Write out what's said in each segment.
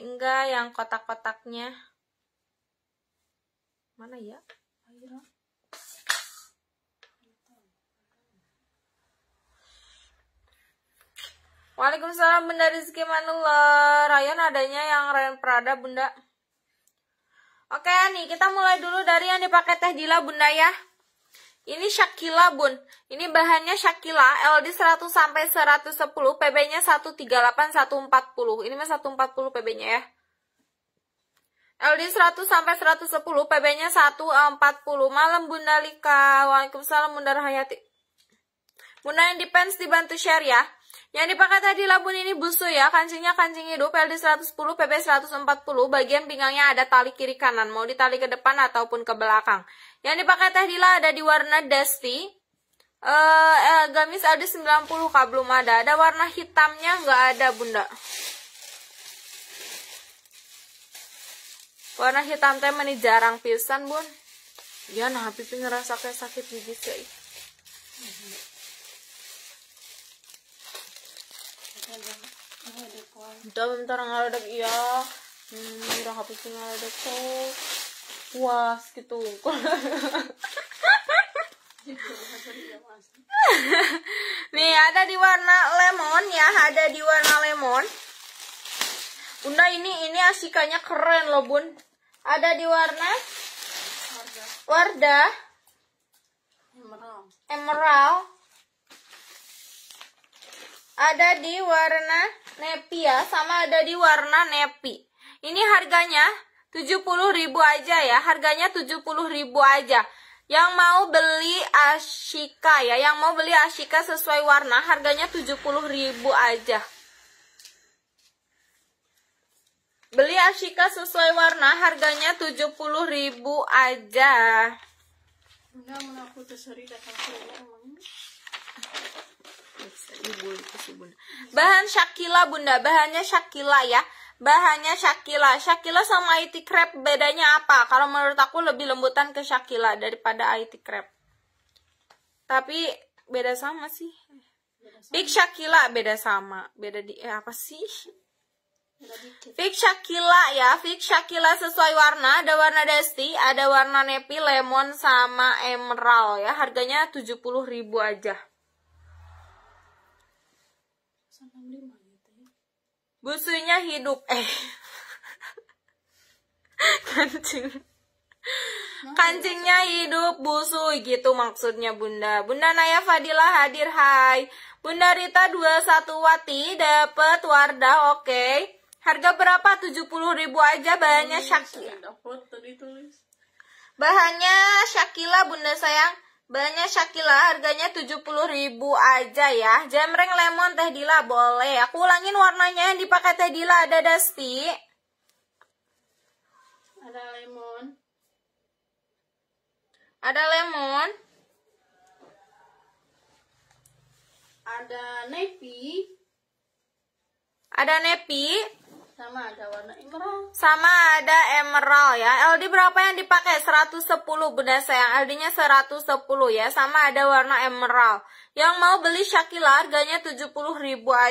enggak yang kotak-kotaknya mana ya Waalaikumsalam Bunda Rizky Manuler, Rayon adanya yang Rayon Prada Bunda Oke nih kita mulai dulu dari yang dipakai Teh gila Bunda ya ini Shakila bun. Ini bahannya Shakila LD 100 sampai 110, PB-nya 138 140. Ini mah 140 PB-nya ya. LD 100 sampai 110, PB-nya 140. Malam Bunda Lika. Waalaikumsalam Bunda Rahayati. Bunda yang depends dibantu share ya. Yang dipakai tadi labun ini busu ya, kancingnya kancing hidup, LD 110, PP 140, bagian pinggangnya ada tali kiri kanan, mau ditali ke depan ataupun ke belakang. Yang dipakai tadi lah ada di warna dusty, uh, gamis LD 90 kak, belum ada, ada warna hitamnya nggak ada bunda. Warna hitam teh meni jarang pisan bun. Ya nah pipi ngerasa kayak sakit gigi sih. Dah bentar ngaradek iya. Hmm, orang habis ada tuh puas gitu. Nih ada di warna lemon ya, ada di warna lemon. Bunda ini ini asikanya keren loh bun. Ada di warna Wardah. warda emerald. emerald ada di warna nepi ya, sama ada di warna nepi. Ini harganya 70.000 aja ya, harganya 70.000 aja. Yang mau beli Ashika ya, yang mau beli Ashika sesuai warna harganya 70.000 aja. Beli Ashika sesuai warna harganya 70.000 aja. Bunda, aku terseri datang ke rumah. Ibu, si bunda. Bahan Shakila bunda, bahannya Shakila ya. Bahannya Shakila. Shakila sama IT crepe bedanya apa? Kalau menurut aku lebih lembutan ke Shakila daripada IT crepe. Tapi beda sama sih. Big Shakila beda sama. Beda di eh, apa sih? Fix Shakila ya, fix Shakila sesuai warna, ada warna dusty, ada warna nepi, lemon, sama emerald ya, harganya 70 ribu aja. busunya hidup eh kancing kancingnya hidup busu gitu maksudnya bunda bunda Naya Fadila hadir hai bunda Rita 21 wati dapat wardah oke okay. harga berapa 70 ribu aja bahannya iya, shakila. bahannya shakila, bunda sayang banyak Shakila harganya rp ribu aja ya. Jemreng lemon teh Dila boleh. Aku ulangin warnanya yang dipakai teh Dila ada Dasti. Ada lemon. Ada lemon. Ada navy. Ada navy. Sama ada warna emerald. Sama ada emerald ya. LD berapa yang dipakai? 110 Bunda sayang. LD-nya 110 ya. Sama ada warna emerald. Yang mau beli Shakila harganya 70.000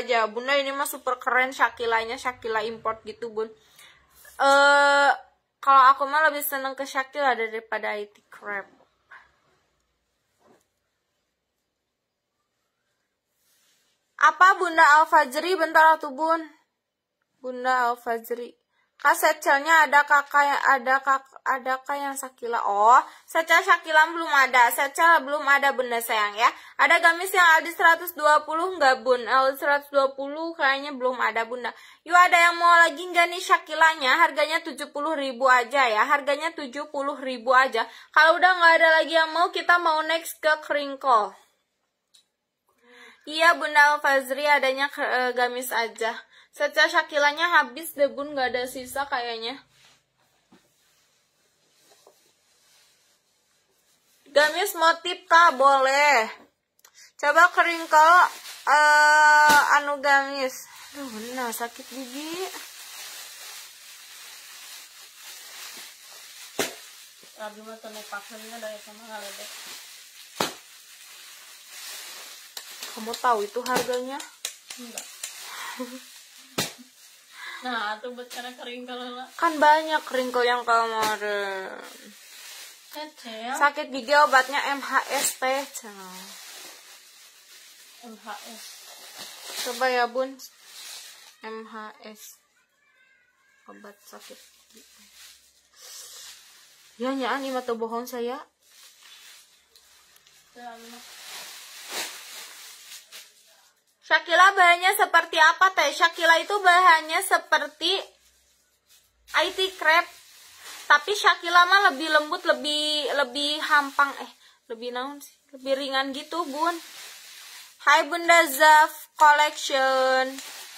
aja. Bunda ini mah super keren Shakilanya, Shakila import gitu, Bun. Eh uh, kalau aku mah lebih seneng ke Shakila daripada IT Crab. Apa Bunda alfajri bentar tuh Bun? Bunda Al Fajri. Kak Secelnya ada kakak yang ada kak ada kak yang Sakila. Oh, Secel Sakila belum ada. Secel belum ada bunda sayang ya. Ada gamis yang Aldi 120 enggak bun? Eh, Aldi 120 kayaknya belum ada bunda. Yuk ada yang mau lagi nggak nih Sakilanya? Harganya 70 ribu aja ya. Harganya 70 ribu aja. Kalau udah enggak ada lagi yang mau kita mau next ke kringko. Iya Bunda Fazri, adanya eh, gamis aja. Seca Shakilanya habis deh bun, gak ada sisa kayaknya. Gamis motif kak boleh. Coba keringkel uh, eh, anu gamis. Aduh benar, sakit gigi. Lagi mah temu pakainya dari sama deh Kamu tahu itu harganya? Enggak. Nah, buat karena Kan banyak keringkel yang kemarin mau Sakit gigi obatnya MHSP. MHS. Coba ya, Bun. MHS. Obat sakit gigi. Ya, nyanyi ima bohong saya. Shakila bahannya seperti apa teh? Shakila itu bahannya seperti IT crepe. Tapi Shakila mah lebih lembut, lebih lebih hampang eh lebih naun, sih, lebih ringan gitu, Bun. Hai Bunda Zaf Collection.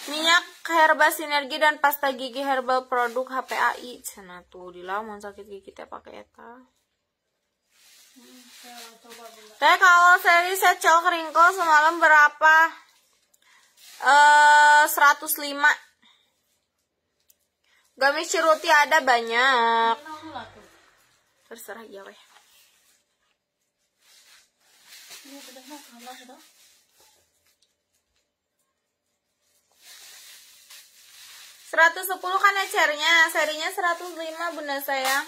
Minyak herba sinergi dan pasta gigi herbal produk HPAI. Sana tuh dilamun sakit gigi teh pakai eta. Hmm, teh kalau seri secel keringkol semalam berapa? 105 eh, gamis ciruti ada banyak terserah ya weh Seratus sepuluh kan ecernya, serinya seratus lima bunda sayang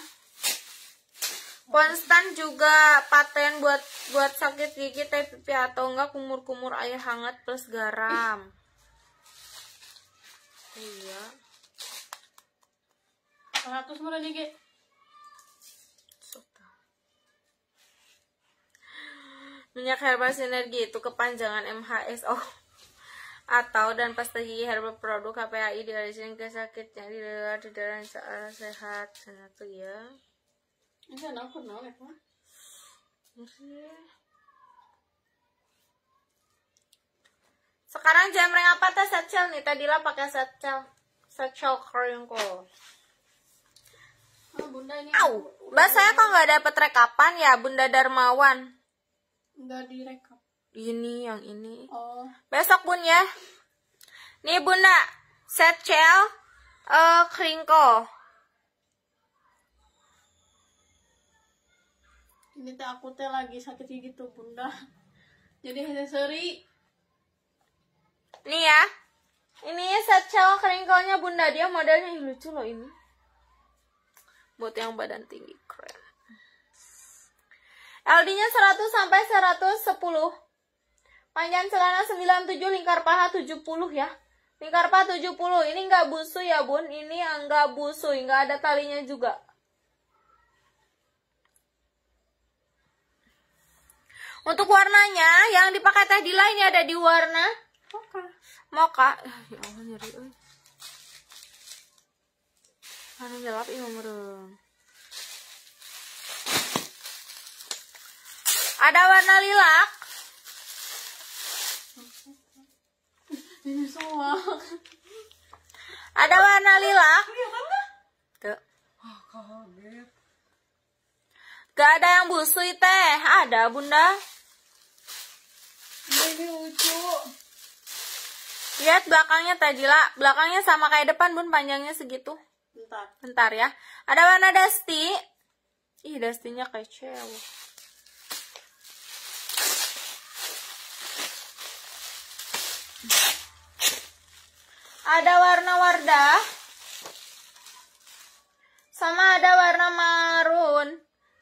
konstan juga paten buat buat sakit gigi tapi atau enggak kumur-kumur air hangat plus garam iya 100 murah nih kek Minyak herbal sinergi itu kepanjangan MHSO oh. atau dan pasti gigi herbal produk KPAI diarisin ke sakit yang didera di daerah sehat sana tuh ya. Ini aku kenal ya, Pak. Iya Sekarang ring apa teh satchel nih? Tadi lah pakai satchel. Satchel keringku. Oh, bunda ini. Au, mbak saya kok nggak dapet rekapan ya, Bunda Darmawan? Nggak direkap. Ini yang ini. Oh. Besok bun ya. Nih bunda, satchel uh, eh, keringko. Ini tuh aku teh lagi sakit gigi tuh bunda. Jadi seri Nih ya. Ini set sacel keringkelnya bunda dia modelnya yang lucu loh ini. Buat yang badan tinggi keren. LD-nya 100 sampai 110. Panjang celana 97, lingkar paha 70 ya. Lingkar paha 70. Ini enggak busu ya, Bun. Ini enggak busu, enggak ada talinya juga. Untuk warnanya, yang dipakai teh Dila ini ya, ada di warna moka moka eh, ya allah nyeri euy eh. Mana gelap ieu meureun ada warna lilak ini semua ada warna lilak iya, tuh ah, gak ada yang busui teh ada bunda ini lucu Lihat belakangnya Tajila. Belakangnya sama kayak depan bun panjangnya segitu. Bentar. Bentar ya. Ada warna Dusty. Ih dustinya kayak cewek. Ada warna wardah. Sama ada warna marun.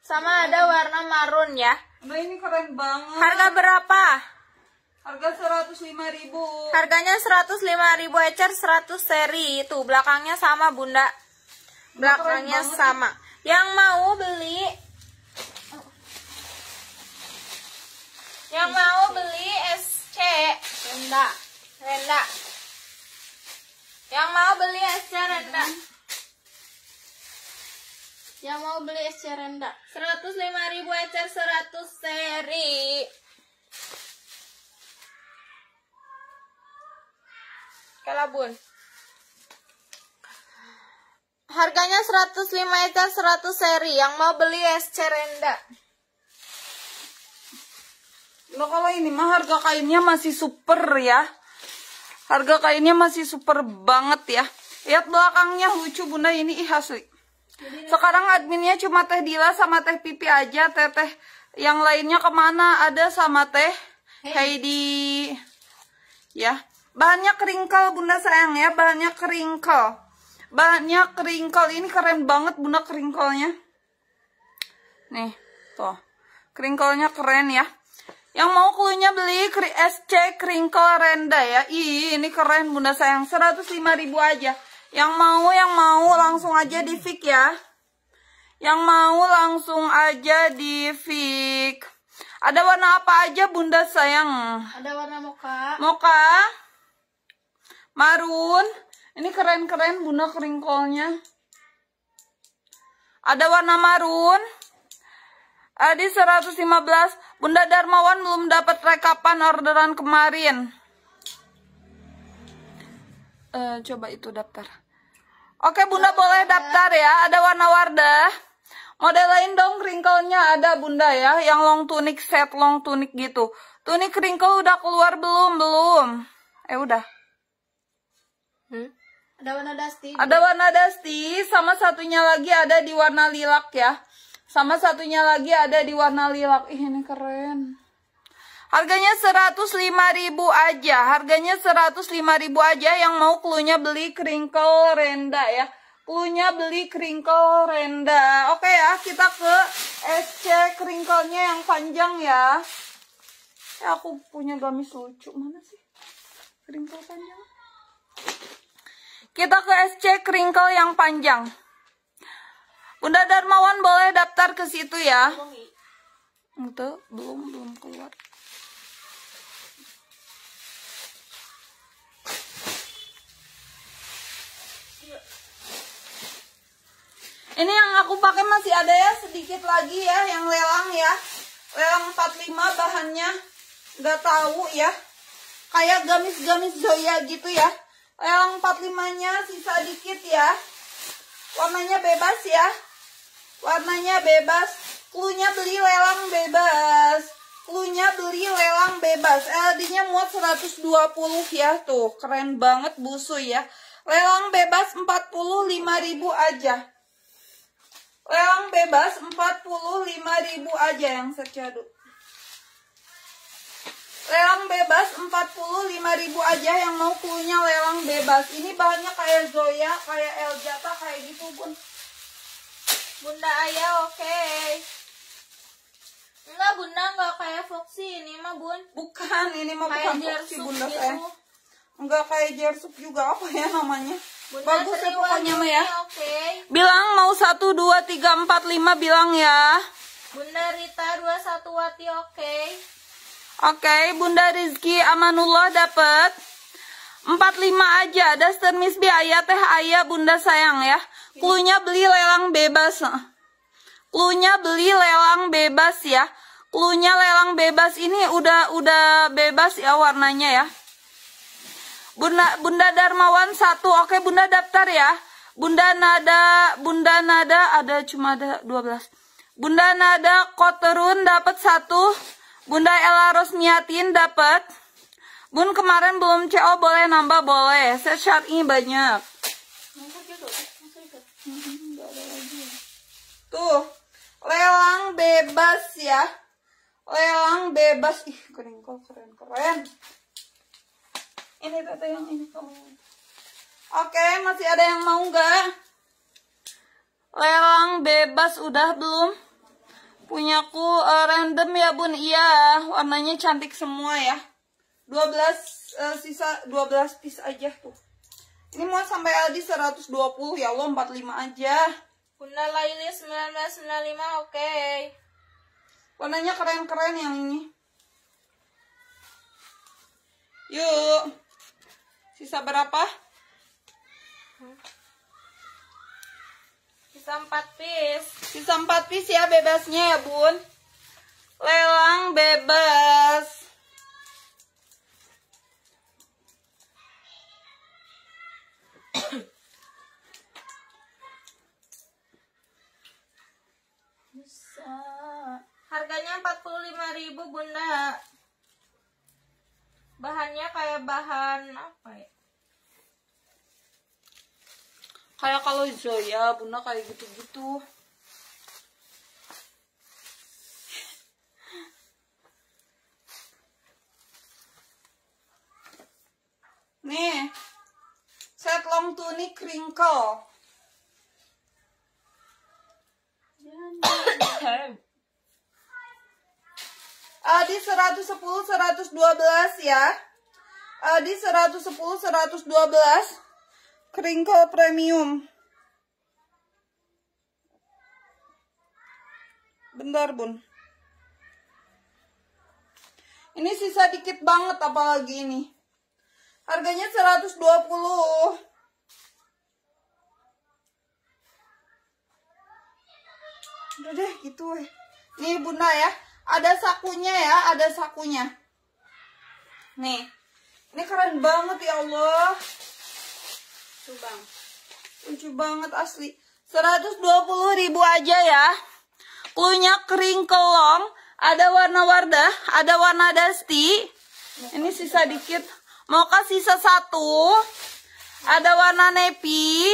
Sama ada warna marun ya. nah ini keren banget. Harga berapa? Harga 105.000. Harganya 105.000 ecer 100 seri. Itu belakangnya sama, Bunda. Belakangnya sama. Yang mau beli Yang mau beli SC Renda. Renda. Yang mau beli SC Renda. Yang mau beli SC Renda. 105.000 ecer 100 seri. Kelabun. Harganya 105 eta 100 seri. Yang mau beli es cerenda. Lo kalau ini mah harga kainnya masih super ya. Harga kainnya masih super banget ya. Lihat belakangnya lucu bunda ini ih asli. Sekarang adminnya cuma teh Dila sama teh Pipi aja. Teh teh yang lainnya kemana? Ada sama teh Heidi. Ya banyak keringkel bunda sayang ya, banyak keringkel. banyak keringkel, ini keren banget bunda keringkelnya. Nih, tuh. Keringkelnya keren ya. Yang mau klunya beli SC Kringkel Renda ya. Ih, ini keren bunda sayang. 105 ribu aja. Yang mau, yang mau langsung aja di Fik ya. Yang mau langsung aja di Fik. Ada warna apa aja bunda sayang? Ada warna moka. Moka. Marun. Ini keren-keren bunda keringkolnya. Ada warna marun. Adi 115. Bunda Darmawan belum dapat rekapan orderan kemarin. Uh, coba itu daftar. Oke, Bunda boleh daftar ya. Ada warna wardah. Model lain dong keringkolnya ada Bunda ya, yang long tunik set long tunik gitu. Tunik keringkol udah keluar belum? Belum. Eh udah. Hmm? Ada warna dusty. Ada warna dusty, sama satunya lagi ada di warna lilak ya. Sama satunya lagi ada di warna lilak. Ih, ini keren. Harganya 105.000 aja. Harganya 105.000 aja yang mau klunya beli crinkle renda ya. Klunya beli crinkle renda. Oke ya, kita ke SC crinkle-nya yang panjang ya. Ya aku punya gamis lucu. Mana sih? Crinkle panjang. Kita ke SC Kringkel yang panjang. Bunda Darmawan boleh daftar ke situ ya. Itu belum belum keluar. Ini yang aku pakai masih ada ya sedikit lagi ya yang lelang ya. Lelang 45 bahannya nggak tahu ya. Kayak gamis-gamis Zoya gitu ya lelang 45-nya sisa dikit ya. Warnanya bebas ya. Warnanya bebas. Klunya beli lelang bebas. Klunya beli lelang bebas. LD-nya muat 120 ya. Tuh, keren banget busu ya. Lelang bebas 45.000 aja. Lelang bebas 45.000 aja yang secadu. Lelang bebas 45.000 aja yang mau punya lelang bebas. Ini bahannya kayak Zoya, kayak Eljata, kayak gitu, Bun. Bunda Ayah, oke. Okay. Enggak, Bunda enggak kayak Foxy ini mah, Bun. Bukan, ini mah kayak bukan Foxy, Bunda gitu. saya. Eh. Enggak kayak jersup juga apa ya namanya? Bunda, Bagus ya pokoknya mah ya. Okay. Bilang mau 1 2 3 4 5 bilang ya. Bunda Rita 21 Wati oke. Okay. Oke, okay, Bunda Rizky Amanullah dapat 45 aja. Daster Misbi ayah teh ayah Bunda sayang ya. Klunya beli lelang bebas. Klunya beli lelang bebas ya. Klunya lelang bebas ini udah udah bebas ya warnanya ya. Bunda Bunda Darmawan satu. Oke, okay, Bunda daftar ya. Bunda Nada, Bunda Nada ada cuma ada 12. Bunda Nada Koterun dapat satu. Bunda Ella Rosniatin dapat. Bun kemarin belum CO boleh nambah boleh. Set ini banyak. Tuh, lelang bebas ya. Lelang bebas. Ih, keren kok, keren keren. Ini tete yang ini kamu. Oke, masih ada yang mau nggak? Lelang bebas udah belum? Punyaku uh, random ya bun, iya warnanya cantik semua ya 12 uh, eh, sisa 12 piece aja tuh Ini mau sampai LD 120 ya Allah 45 aja Bunda Laili 1995 oke okay. Warnanya keren-keren yang ini Yuk Sisa berapa? Hmm. Sisa 4 piece. Sisa 4 piece ya bebasnya ya, Bun. Lelang bebas. Bisa. Harganya 45.000, Bunda. Bahannya kayak bahan apa ya? kayak kalau Zoya bunda kayak gitu-gitu nih set long tunic kringko uh, di 110 112 ya uh, di 110 112 Kringle premium bentar bun ini sisa dikit banget apalagi ini harganya 120 udah deh gitu weh. nih bunda ya ada sakunya ya ada sakunya nih ini keren banget ya Allah Subang. Lucu banget asli. 120 ribu aja ya. Klunya kering kelong, ada warna warna ada warna dusty. Ini sisa dikit. Mau sisa satu. Ada warna nepi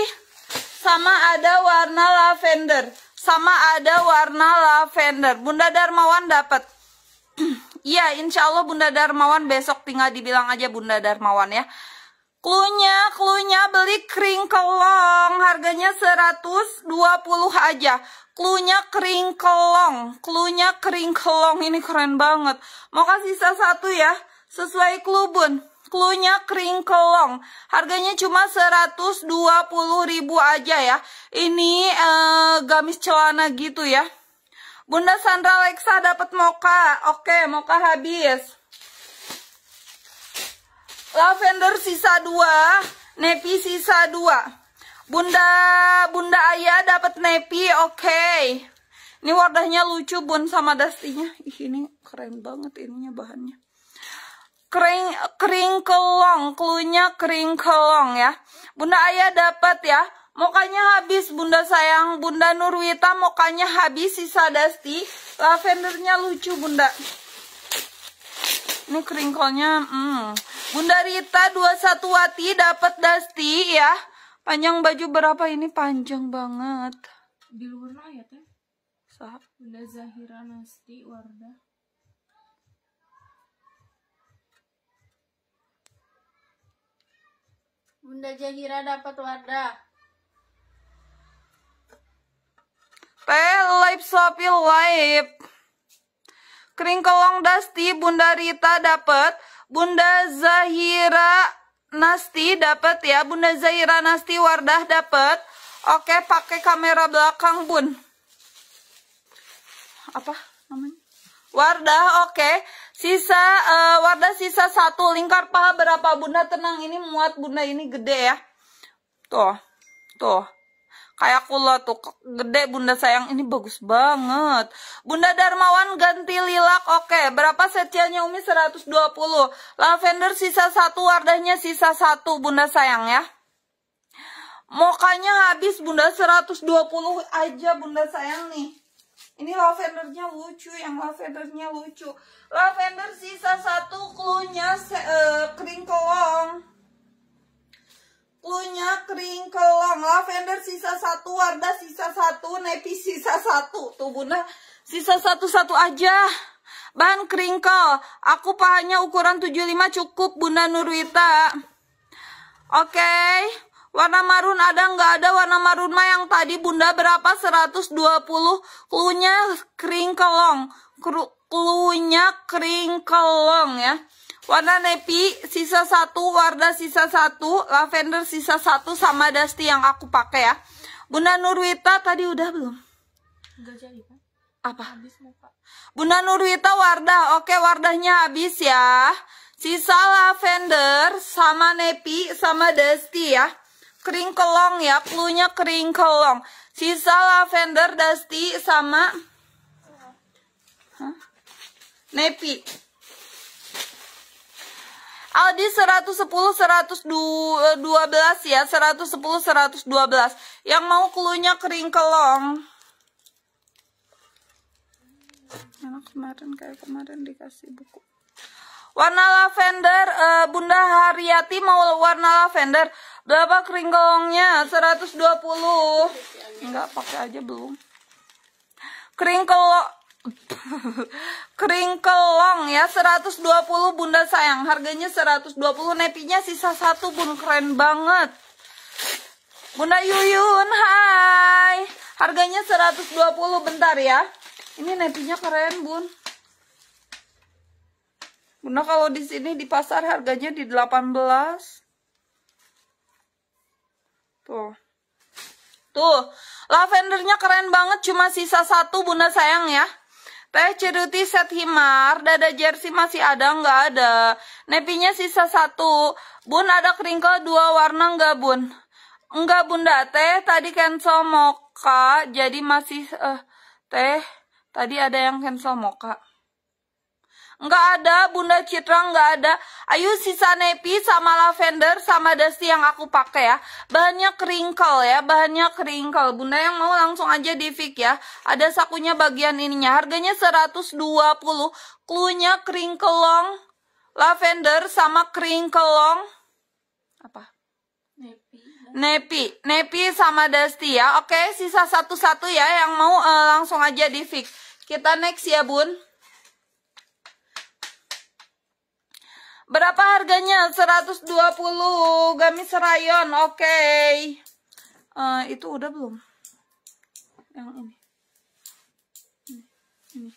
sama ada warna lavender sama ada warna lavender Bunda Darmawan dapat iya insya Allah Bunda Darmawan besok tinggal dibilang aja Bunda Darmawan ya Klunya, klunya beli kering kelong, harganya 120 aja. Klunya kering kelong, klunya kering kelong, ini keren banget. Mau kasih sisa satu ya, sesuai klubun. Klunya kering kelong, harganya cuma 120 ribu aja ya. Ini eh, gamis celana gitu ya. Bunda Sandra Alexa dapat moka, oke moka habis. Lavender sisa dua, Nepi sisa dua. Bunda, Bunda Ayah dapat Nepi, oke. Okay. Ini wadahnya lucu bun sama dastinya. Ih, ini keren banget ininya bahannya. Kering kering kelong, klunya kering kelong ya. Bunda Ayah dapat ya. Mukanya habis Bunda sayang, Bunda Nurwita mukanya habis sisa dasti. Lavendernya lucu Bunda. Ini keringkolnya, hmm Bunda Rita 21 Wati dapat Dusty ya. Panjang baju berapa ini? Panjang banget. Di luar ya teh. Sah. Bunda Zahira Nasti Wardah. Bunda Zahira dapat Wardah. Teh live Shopee live. Kering kolong Dasti Bunda Rita dapat Bunda Zahira Nasti dapat ya. Bunda Zahira Nasti Wardah dapat. Oke, pakai kamera belakang, Bun. Apa namanya? Wardah, oke. Sisa uh, Wardah sisa satu lingkar paha berapa, Bunda? Tenang, ini muat Bunda ini gede ya. Tuh. Tuh. Kayak kula tuh gede Bunda sayang ini bagus banget. Bunda Darmawan ganti lilak oke. Berapa setianya Umi 120. Lavender sisa satu, wardahnya sisa satu Bunda sayang ya. Mokanya habis Bunda 120 aja Bunda sayang nih. Ini lavendernya lucu, yang lavendernya lucu. Lavender sisa satu, klunya uh, kering kelong lunya kering, kelang, lavender sisa satu, Wardah sisa satu, Nepi sisa satu. Tuh bunda, sisa satu-satu aja. Bahan keringkel, aku pahanya ukuran 75 cukup Bunda Nurwita. Oke, okay. warna marun ada nggak ada warna marun mah yang tadi Bunda berapa? 120 klunya kering kelong. Klunya kering kelong ya. Warna nepi sisa satu, Warna sisa satu, lavender sisa satu sama dusty yang aku pakai ya. Bunda Nurwita tadi udah belum? Enggak jadi, Apa? Habis Bunda Nurwita Wardah. Oke, Wardahnya habis ya. Sisa lavender sama nepi sama dusty ya. Kering kelong ya, pelunya kering kelong. Sisa lavender dusty sama Hah? Nepi. Aldi 110 112 eh, ya 110 112 yang mau kulunya kering kelong karena kemarin kayak kemarin dikasih buku warna lavender uh, Bunda Haryati mau warna lavender berapa kering kelongnya 120 enggak pakai aja belum kering kelong Kering kelong ya 120 bunda sayang Harganya 120 nepinya sisa satu bun keren banget Bunda Yuyun hai Harganya 120 bentar ya Ini nepinya keren bun Bunda kalau di sini di pasar harganya di 18. Tuh. Tuh, lavendernya keren banget cuma sisa satu Bunda sayang ya. Teh Ceruti set himar, dada jersey masih ada nggak ada. Nepinya sisa satu. Bun ada keringko dua warna nggak bun? nggak bunda teh, tadi cancel moka, jadi masih eh uh, teh tadi ada yang cancel moka. Nggak ada, Bunda Citra nggak ada. Ayo sisa nepi sama lavender sama dusty yang aku pakai ya. Bahannya kerinkle ya, bahannya kerinkle. Bunda yang mau langsung aja di ya. Ada sakunya bagian ininya. Harganya 120. Klunya kerinkle lavender sama kerinkle Apa? Nepi. Nepi, sama Dusty ya. Oke, sisa satu-satu ya yang mau uh, langsung aja di fix. Kita next ya, Bun. Berapa harganya? 120 gamis rayon. Oke. Okay. Uh, eh, itu udah belum? Yang ini. ini.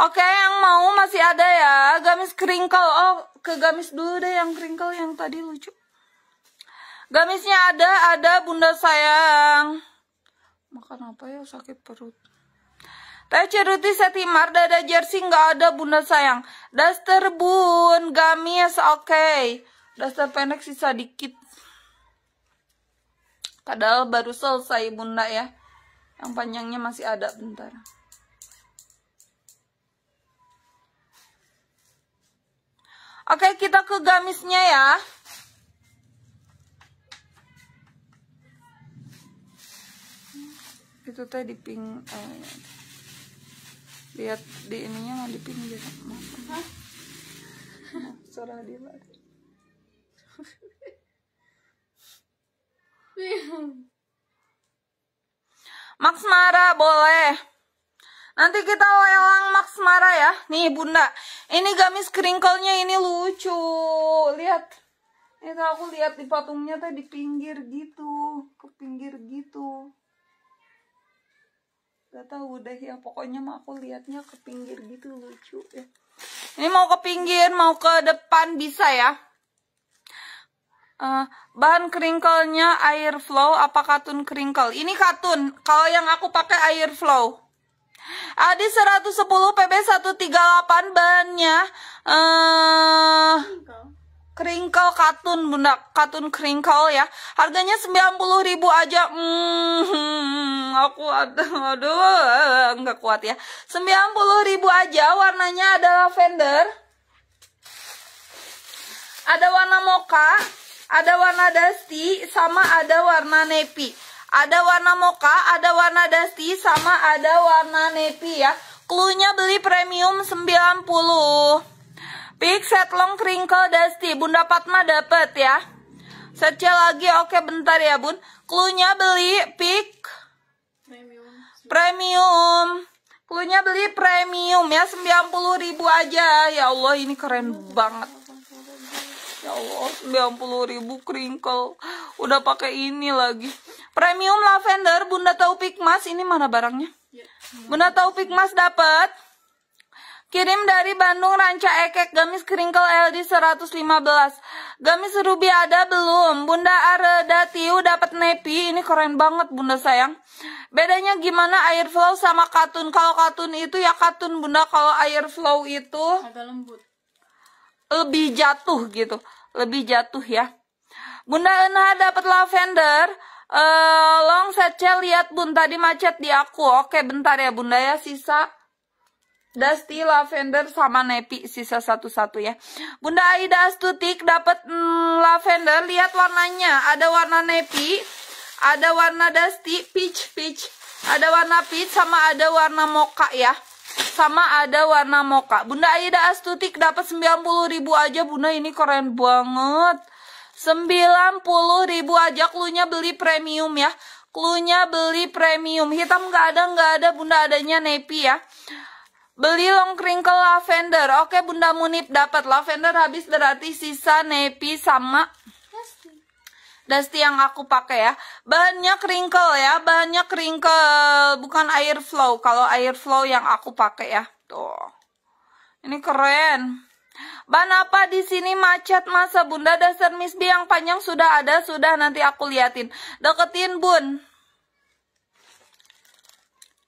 Oke, okay, yang mau masih ada ya. Gamis crinkle. Oh, ke gamis dulu deh yang crinkle yang tadi lucu. Gamisnya ada, ada bunda sayang. Makan apa ya? Sakit perut. Teh Ruti Setimar, dada jersey nggak ada bunda sayang. Daster bun, gamis oke. Okay. Daster pendek sisa dikit. Padahal baru selesai bunda ya. Yang panjangnya masih ada bentar. Oke, okay, kita ke gamisnya ya. Itu tadi pink. Eh, lihat di ininya nggak di pinggir suara dia lah Max Mara boleh nanti kita lelang Max Mara ya nih bunda ini gamis crinkle-nya ini lucu lihat ini aku lihat di patungnya tadi pinggir gitu ke pinggir gitu Gak tahu udah ya pokoknya mah aku liatnya ke pinggir gitu lucu ya. Ini mau ke pinggir, mau ke depan bisa ya. Uh, bahan keringkelnya air flow apa katun keringkel? Ini katun. Kalau yang aku pakai air flow. Adi 110 PB 138 bannya eh uh, kringkel katun bunda, katun kringkel ya. Harganya 90 ribu aja. Hmm, aku ada, aduh, nggak kuat ya. 90 ribu aja, warnanya ada lavender. Ada warna mocha, ada warna dusty, sama ada warna nepi. Ada warna mocha, ada warna dusty, sama ada warna nepi ya. Klunya beli premium 90. Pik, setlong, crinkle dusty. Bunda Fatma dapet ya. Searchnya lagi, oke bentar ya bun. Klunya beli pik premium. premium. Klunya beli premium ya, 90 ribu aja. Ya Allah, ini keren banget. Ya Allah, 90 ribu crinkle Udah pakai ini lagi. Premium lavender, Bunda Taufik Mas. Ini mana barangnya? Ya. Bunda Taufik Mas dapet Kirim dari Bandung Ranca Ekek gamis kringkel LD 115. Gamis ruby ada belum? Bunda Areda Tiu dapat nepi. Ini keren banget Bunda sayang. Bedanya gimana air flow sama katun? Kalau katun itu ya katun Bunda, kalau air flow itu agak lembut. Lebih jatuh gitu. Lebih jatuh ya. Bunda Enha dapat lavender. Uh, long set lihat Bun tadi macet di aku. Oke, bentar ya Bunda ya sisa Dusty Lavender sama Nepi sisa satu-satu ya. Bunda Aida Astutik dapat mm, lavender, lihat warnanya. Ada warna Nepi, ada warna Dusty peach peach, ada warna peach sama ada warna moka ya. Sama ada warna moka. Bunda Aida Astutik dapat 90.000 aja. Bunda ini keren banget. 90.000 aja klunya beli premium ya. Klunya beli premium. Hitam nggak ada, nggak ada. Bunda adanya Nepi ya. Beli long crinkle lavender. Oke, Bunda Munip dapat lavender habis berarti sisa nepi sama Dusty. yang aku pakai ya. Banyak crinkle ya, banyak crinkle, bukan air flow. Kalau air flow yang aku pakai ya. Tuh. Ini keren. Ban apa di sini macet masa Bunda dasar Miss yang panjang sudah ada, sudah nanti aku liatin. Deketin Bun.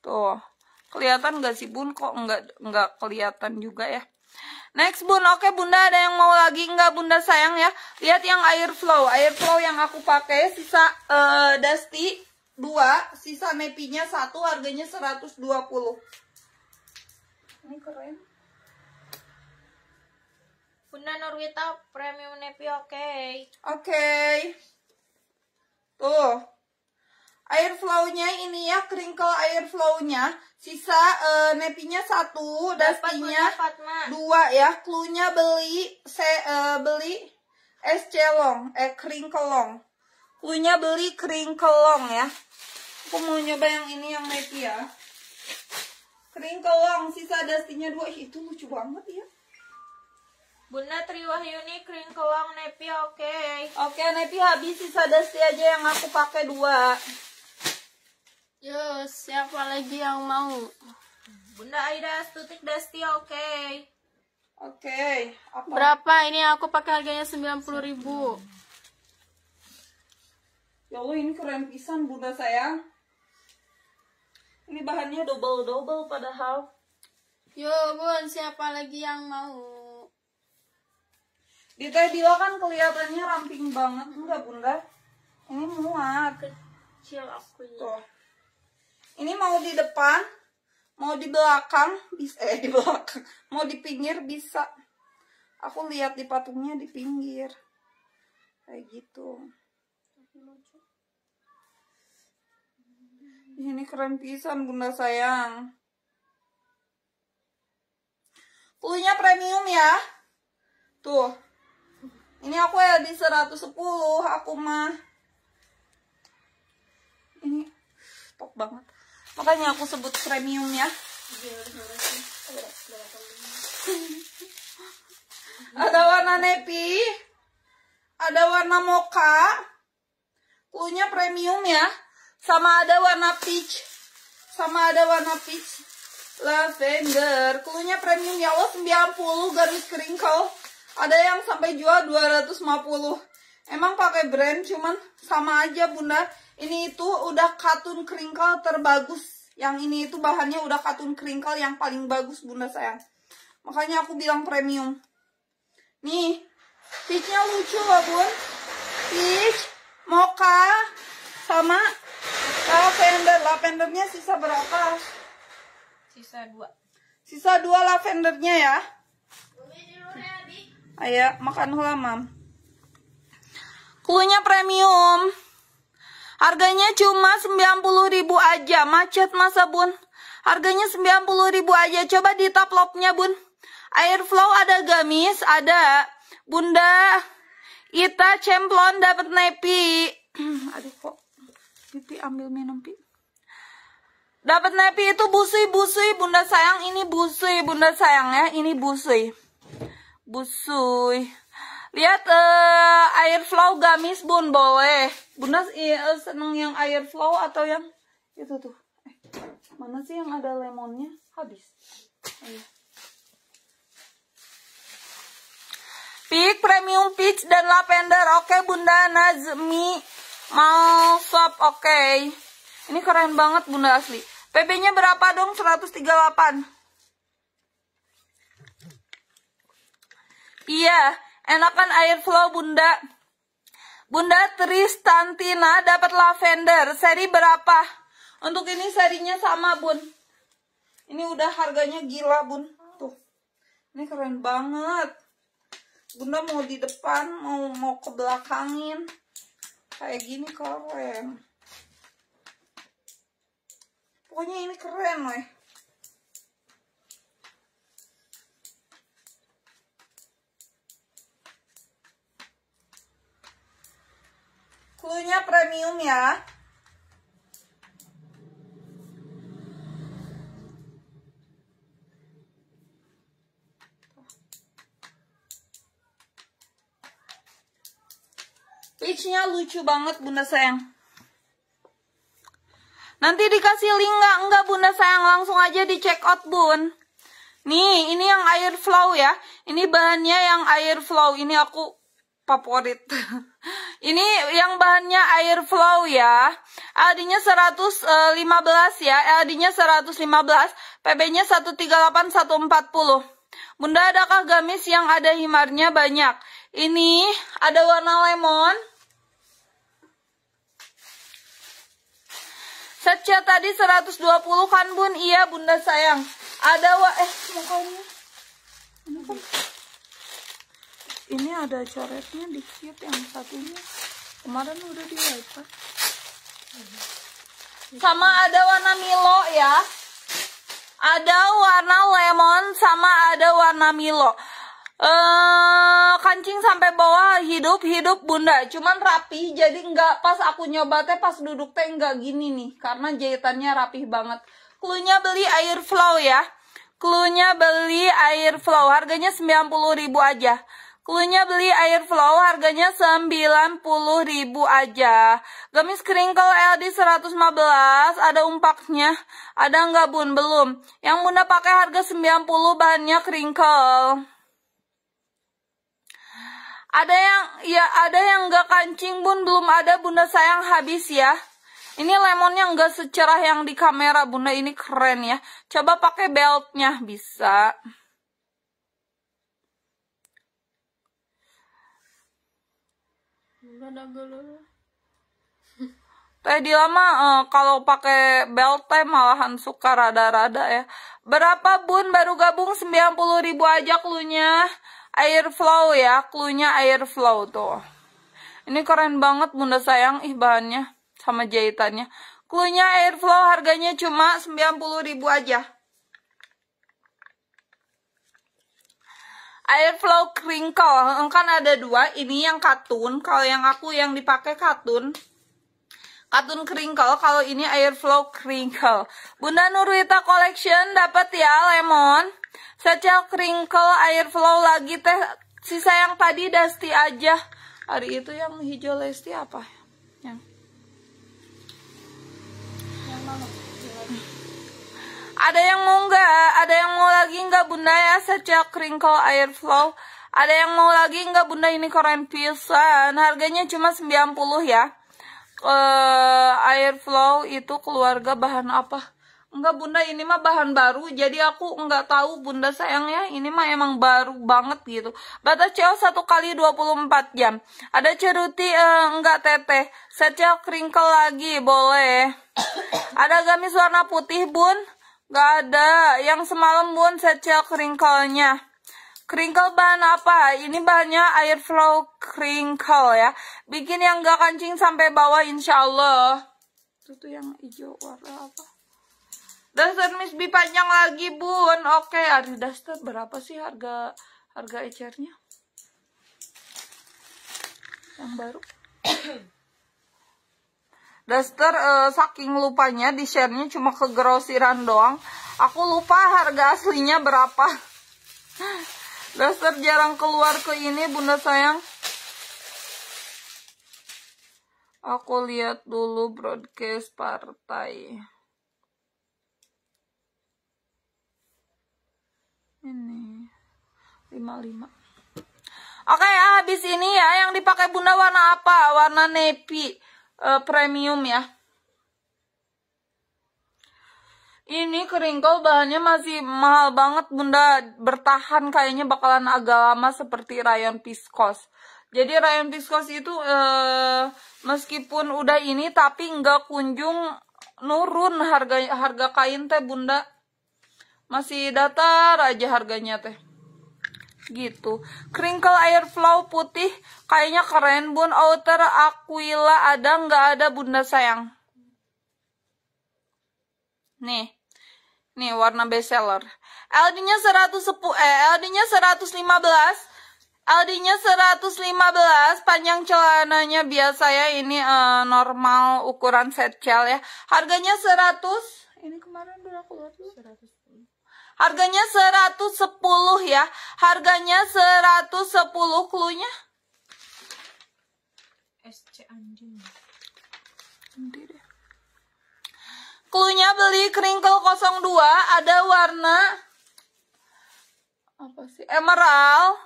Tuh. Kelihatan gak sih bun? Kok nggak nggak kelihatan juga ya? Next bun, oke bunda ada yang mau lagi nggak bunda sayang ya? Lihat yang air flow, air flow yang aku pakai sisa uh, dusty dua sisa mepinya satu harganya 120 Ini keren Bunda Norwita premium nepi oke okay. Oke okay. Tuh air flownya ini ya crinkle air flownya sisa uh, nepinya satu dustinya dua ya klunya beli se uh, beli es celong eh kringkelong klunya beli kringkelong ya aku mau nyoba yang ini yang nepi ya kringkelong sisa dustinya dua itu lucu banget ya Bunda triwahyuni crinkle-long nepi oke. Okay. Oke, okay, nepi habis sisa dasi aja yang aku pakai dua. Yus, siapa lagi yang mau? Bunda Aida, tutik, Desti, oke. Okay. Oke, okay, Berapa? Ini aku pakai harganya 90.000. Ya Allah, ini keren pisan Bunda sayang. Ini bahannya double-double padahal. Yo, Bun, siapa lagi yang mau? Di Tebila kan kelihatannya ramping banget, enggak Bunda? Ini muat. Kecil aku ya. Tuh ini mau di depan mau di belakang bisa eh di belakang mau di pinggir bisa aku lihat di patungnya di pinggir kayak gitu ini keren pisan bunda sayang Puluhnya premium ya Tuh Ini aku ya di 110 Aku mah Ini top banget Makanya aku sebut premium ya. Ada warna nepi. Ada warna mocha. Punya premium ya. Sama ada warna peach. Sama ada warna peach. Lavender. kulunya premium ya Allah 90 garis crinkle. Ada yang sampai jual 250. Emang pakai brand cuman sama aja bunda ini itu udah katun kringkel terbagus. Yang ini itu bahannya udah katun kringkel yang paling bagus bunda sayang. Makanya aku bilang premium. Nih, peachnya lucu loh bun. Peach, mocha, sama lavender. Lavendernya sisa berapa? Sisa dua. Sisa dua lavendernya ya. Ayo, makan dulu mam. Kulunya premium. Harganya cuma 90 ribu aja, macet masa bun? Harganya 90 ribu aja, coba di taplopnya bun. Airflow ada gamis, ada bunda. Ita cemplon dapat nepi. Aduh kok pipi ambil minum pi. Dapat nepi itu busui busui bunda sayang ini busui bunda sayang ya ini busui busui lihat uh, air flow gamis bun boleh bunda uh, seneng yang air flow atau yang itu tuh eh, mana sih yang ada lemonnya habis Ayo. premium peach dan lavender oke okay, bunda Nazmi mau swap oke okay. ini keren banget bunda asli PB nya berapa dong 138 iya Enakan air flow bunda. Bunda Tristantina dapat lavender. Seri berapa? Untuk ini serinya sama bun. Ini udah harganya gila bun. Tuh. Ini keren banget. Bunda mau di depan, mau mau ke belakangin. Kayak gini keren. Pokoknya ini keren weh. Klunya premium ya. Peachnya lucu banget bunda sayang. Nanti dikasih link nggak? Nggak bunda sayang, langsung aja di check out bun. Nih, ini yang air flow ya. Ini bahannya yang air flow. Ini aku favorit. Ini yang bahannya air flow ya. ld nya 115 ya. ld nya 115, PB-nya 138140. Bunda, adakah gamis yang ada himarnya banyak? Ini ada warna lemon. Sejak tadi 120 kan, Bun? Iya, Bunda sayang. Ada wa eh mukanya. Ini kan ini ada coretnya dikit yang satunya kemarin udah di wiper sama ada warna Milo ya ada warna lemon sama ada warna Milo Uh, kancing sampai bawah hidup hidup bunda cuman rapi jadi nggak pas aku nyoba teh pas duduk teh nggak gini nih karena jahitannya rapih banget klunya beli air flow ya klunya beli air flow harganya ribu aja Klunya beli air flow harganya 90.000 aja. Gamis kringkel LD 115, ada umpaknya. Ada nggak bun? Belum. Yang bunda pakai harga 90 bahannya crinkle. Ada yang, ya ada yang nggak kancing bun, belum ada bunda sayang habis ya. Ini lemonnya nggak secerah yang di kamera bunda, ini keren ya. Coba pakai beltnya, bisa. Teh Dilama uh, kalau pakai belt teh malahan suka rada-rada ya. Berapa bun baru gabung 90 ribu aja klunya air flow ya, klunya air flow tuh. Ini keren banget bunda sayang, ih bahannya sama jahitannya. Klunya air flow harganya cuma 90 ribu aja. Airflow crinkle kan ada dua ini yang katun kalau yang aku yang dipakai katun katun crinkle kalau ini airflow crinkle Bunda Nurwita collection dapat ya lemon secel crinkle airflow lagi teh sisa yang tadi dusty aja hari itu yang hijau lesti apa Ada yang mau nggak? Ada yang mau lagi nggak bunda ya sejak kringkel air flow? Ada yang mau lagi nggak bunda ini keren pisan? Harganya cuma 90 ya. Uh, air flow itu keluarga bahan apa? Enggak bunda ini mah bahan baru jadi aku enggak tahu bunda sayangnya ini mah emang baru banget gitu batas CO 1 kali 24 jam ada ceruti uh, eh, enggak teteh secel kringkel lagi boleh ada gamis warna putih bun Gak ada. Yang semalam bun cek keringkelnya. Kringkel bahan apa? Ini bahannya air flow kringkel ya. Bikin yang gak kancing sampai bawah insya Allah. Itu tuh yang hijau warna apa? Duster Miss B panjang lagi bun. Oke, ada duster berapa sih harga harga ecernya? Yang baru. Daster uh, eh, saking lupanya di sharenya cuma ke grosiran doang. Aku lupa harga aslinya berapa. Daster jarang keluar ke ini bunda sayang. Aku lihat dulu broadcast partai. Ini 55. Oke ya, habis ini ya yang dipakai Bunda warna apa? Warna navy uh, premium ya ini keringkol bahannya masih mahal banget bunda bertahan kayaknya bakalan agak lama seperti rayon piskos jadi rayon piskos itu uh, meskipun udah ini tapi nggak kunjung nurun harga harga kain teh bunda masih datar aja harganya teh gitu. Crinkle air flow putih kayaknya keren Bun Outer Aquila ada nggak ada Bunda sayang? Nih. Nih warna bestseller. LD-nya 110 eh LD-nya 115. LD-nya 115, panjang celananya biasa ya, ini uh, normal ukuran set cel ya. Harganya 100, ini kemarin udah aku dulu. 100 Harganya 110 ya. Harganya 110 klunya. SC anjing. Klunya beli Crinkle 02 ada warna apa sih? Emerald.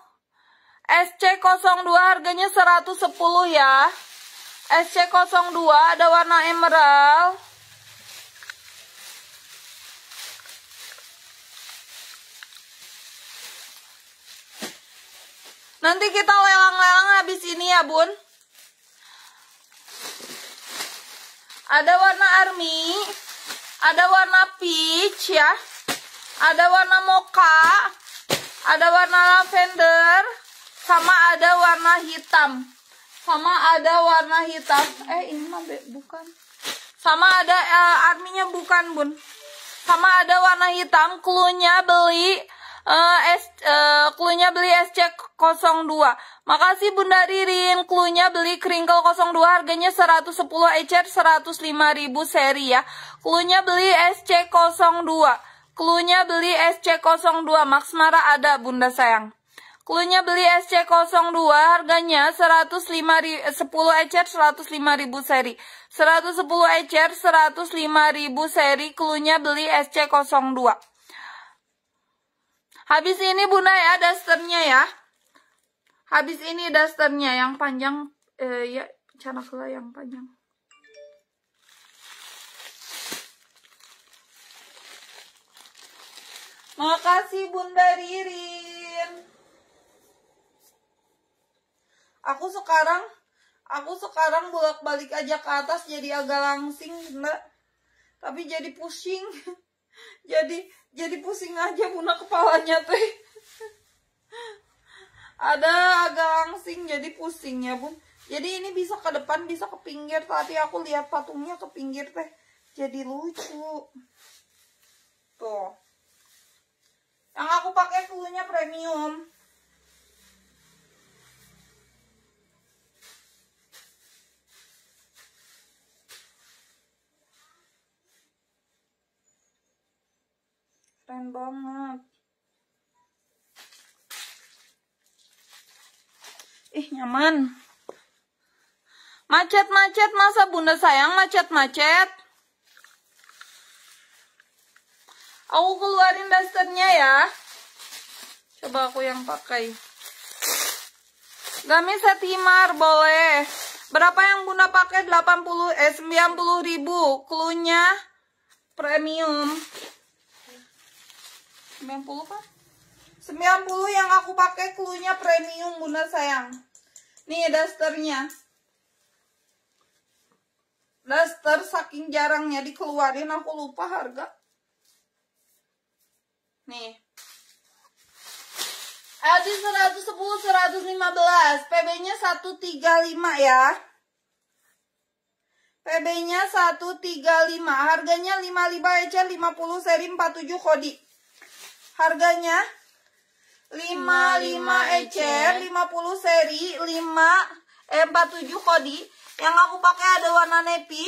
SC02 harganya 110 ya. SC02 ada warna emerald. Nanti kita lelang-lelang habis ini ya, Bun. Ada warna army, ada warna peach ya. Ada warna mocha, ada warna lavender, sama ada warna hitam. Sama ada warna hitam. Eh, ini mah bukan. Sama ada uh, eh, arminya bukan, Bun. Sama ada warna hitam, Cluenya beli uh, es uh, klunya beli SC02. Makasih Bunda Ririn, klunya beli Kringle 02 harganya 110 ecer 105 ribu seri ya. Klunya beli SC02. Klunya beli SC02 Max Mara ada Bunda sayang. Klunya beli SC02 harganya 105 10 ecer 105 ribu seri. 110 ecer 105 ribu seri klunya beli SC02. Habis ini Bunda ya dasternya ya. Habis ini dasternya yang panjang eh, ya canaklah yang panjang. Makasih Bunda Ririn. Aku sekarang aku sekarang bolak-balik aja ke atas jadi agak langsing, Bunda. Tapi jadi pusing. jadi jadi pusing aja Muna kepalanya teh ada agak langsing jadi pusing ya bun jadi ini bisa ke depan bisa ke pinggir tapi aku lihat patungnya ke pinggir teh jadi lucu tuh yang aku pakai kulunya premium keren banget ih nyaman macet-macet masa bunda sayang macet-macet aku keluarin dasternya ya coba aku yang pakai Gak bisa timar boleh berapa yang bunda pakai 80 eh 90 ribu klunya premium 90 kah? 90 yang aku pakai klunya premium bunda sayang. Nih dasternya. Daster saking jarangnya dikeluarin aku lupa harga. Nih. Adi 110 115, PB-nya 135 ya. PB-nya 135, harganya 55 ecer 50 seri 47 kodi. Harganya 55 ecer, 50 seri, 5 eh 47 kodi. Yang aku pakai ada warna nepi,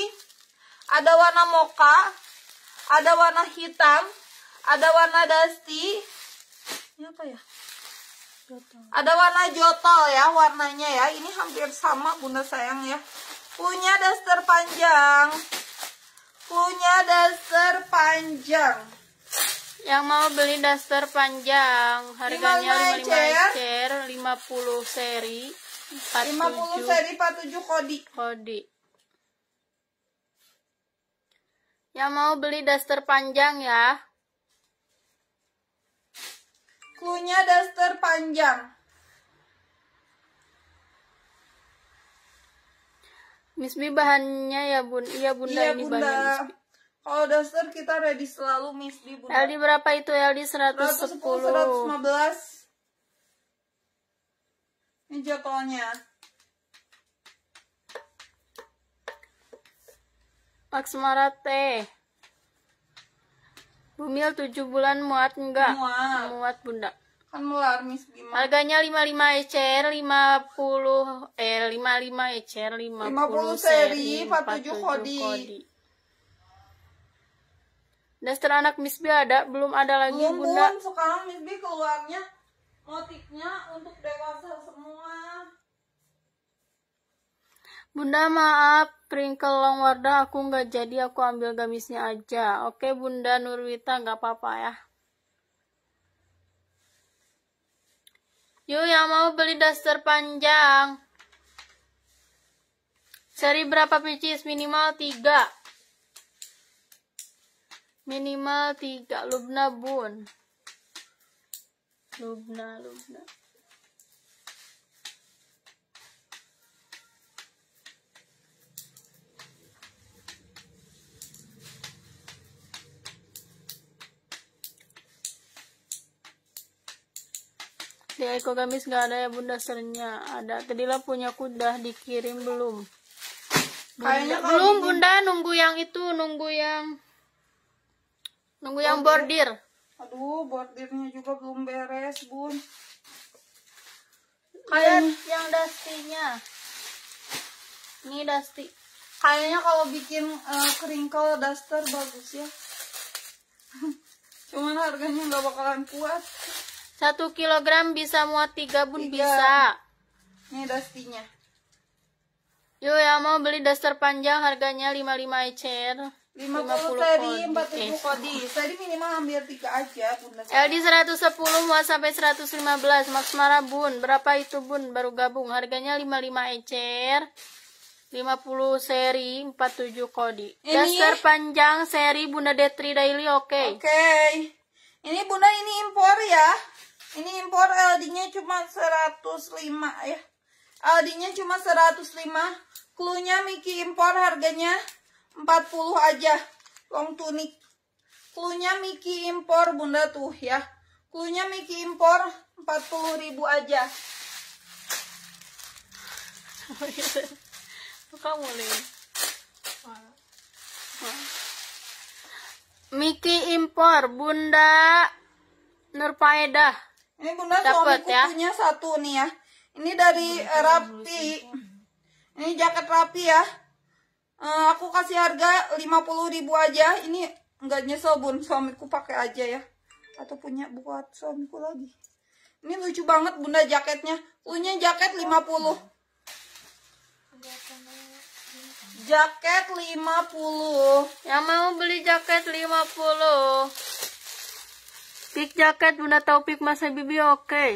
ada warna moka, ada warna hitam, ada warna dusty. Ini apa ya? Jotol. Ada warna jotol ya warnanya ya. Ini hampir sama bunda sayang ya. Punya daster panjang. Punya daster panjang. Yang mau beli daster panjang, harganya 55 ecer, 50 seri, 47, 50 seri 47 kodi. Kodi. Yang mau beli daster panjang ya. Klunya daster panjang. Mi bahannya ya bun, iya bunda iya, ini bunda. bahannya. Kalau daster kita ready selalu Miss di Bunda. LD berapa itu? LD 110. 110 115. Ini jempolnya. Max Marate. Bumil 7 bulan muat enggak? Muat. Muat Bunda. Kan melar Miss gimana? Harganya 55 ecer, 50 eh 55 ecer, 50, 50 seri, 47 kodi. kodi. Daster anak Miss B ada? Belum ada lagi belum, bunda? Belum, sekarang Miss B keluarnya motifnya untuk dewasa semua. Bunda maaf, pringkel long wardah aku nggak jadi, aku ambil gamisnya aja. Oke bunda Nurwita nggak apa-apa ya. Yuk yang mau beli daster panjang. Seri berapa picis Minimal 3 minimal tiga lubna bun lubna lubna di Eko Gamis nggak ada ya bunda sernya ada Tadi lah punya kuda dikirim belum kayaknya belum bunda nunggu yang itu nunggu yang Nunggu yang bordir. Aduh, bordirnya juga belum beres, Bun. Kalian yang, yang dastinya. Ini dasti. Kayaknya kalau bikin uh, daster bagus ya. Cuman harganya nggak bakalan kuat. Satu kilogram bisa muat tiga bun tiga. bisa. Ini dastinya. Yuk, ya mau beli daster panjang harganya 55 ecer. 50 puluh tadi empat ribu kodis tadi minimal ambil 3 aja bunda LD 110 muat sampai 115 maksmara bun berapa itu bun baru gabung harganya 55 ecer 50 seri 47 kodi ini... daster panjang seri bunda detri daily oke okay. oke okay. ini bunda ini impor ya ini impor LD nya cuma 105 ya LD nya cuma 105 klunya Miki impor harganya 40 aja long tunik, klunya Miki impor bunda tuh ya klunya Miki impor 40 ribu aja oh, iya. kamu nih Miki impor bunda Nurpaedah ini bunda Dapet, suami ya. kukunya ya? satu nih ya ini dari eh, Rapi ini jaket Rapi ya Eh, aku kasih harga 50 ribu aja. Ini nggak nyesel bun, suamiku pakai aja ya. Atau punya buat suamiku lagi. Ini lucu banget bunda jaketnya. Punya jaket 50. Jaket 50. Yang mau beli jaket 50. Pick jaket bunda tau pick masa Bibi oke. Okay.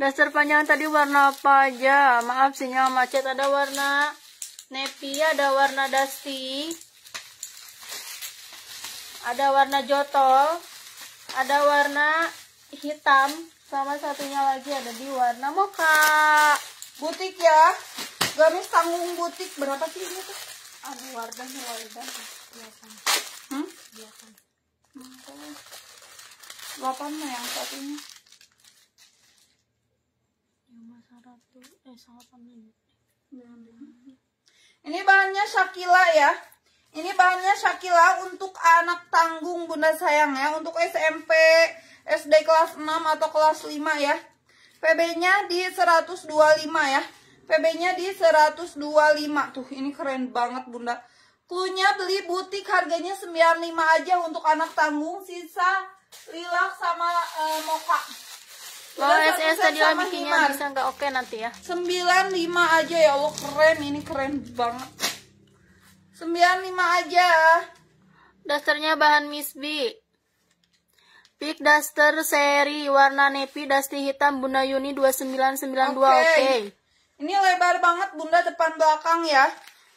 Dasar panjang tadi warna apa aja? Maaf sinyal macet ada warna Nepi ada warna dusty ada warna jotol ada warna hitam sama satunya lagi ada di warna mocha butik ya gamis tanggung butik berapa sih ini tuh ada warnanya warna biasanya hmm? biasanya hmm, 8 mah yang satunya yang masa ratu eh 8 lagi ini bahannya Shakila ya. Ini bahannya Shakila untuk anak tanggung Bunda sayang ya. Untuk SMP, SD kelas 6 atau kelas 5 ya. PB-nya di 125 ya. PB-nya di 125 tuh. Ini keren banget Bunda. Klunya beli butik harganya 95 aja untuk anak tanggung sisa lilak sama e, eh, moka. Kalau SES tadi lah bikinnya bisa nggak oke nanti ya. 95 aja ya Allah keren ini keren banget. 95 aja. Dasternya bahan Miss B. Pick Duster seri warna nepi dusty hitam Bunda Yuni 2992 oke. Okay. Okay. Ini lebar banget Bunda depan belakang ya.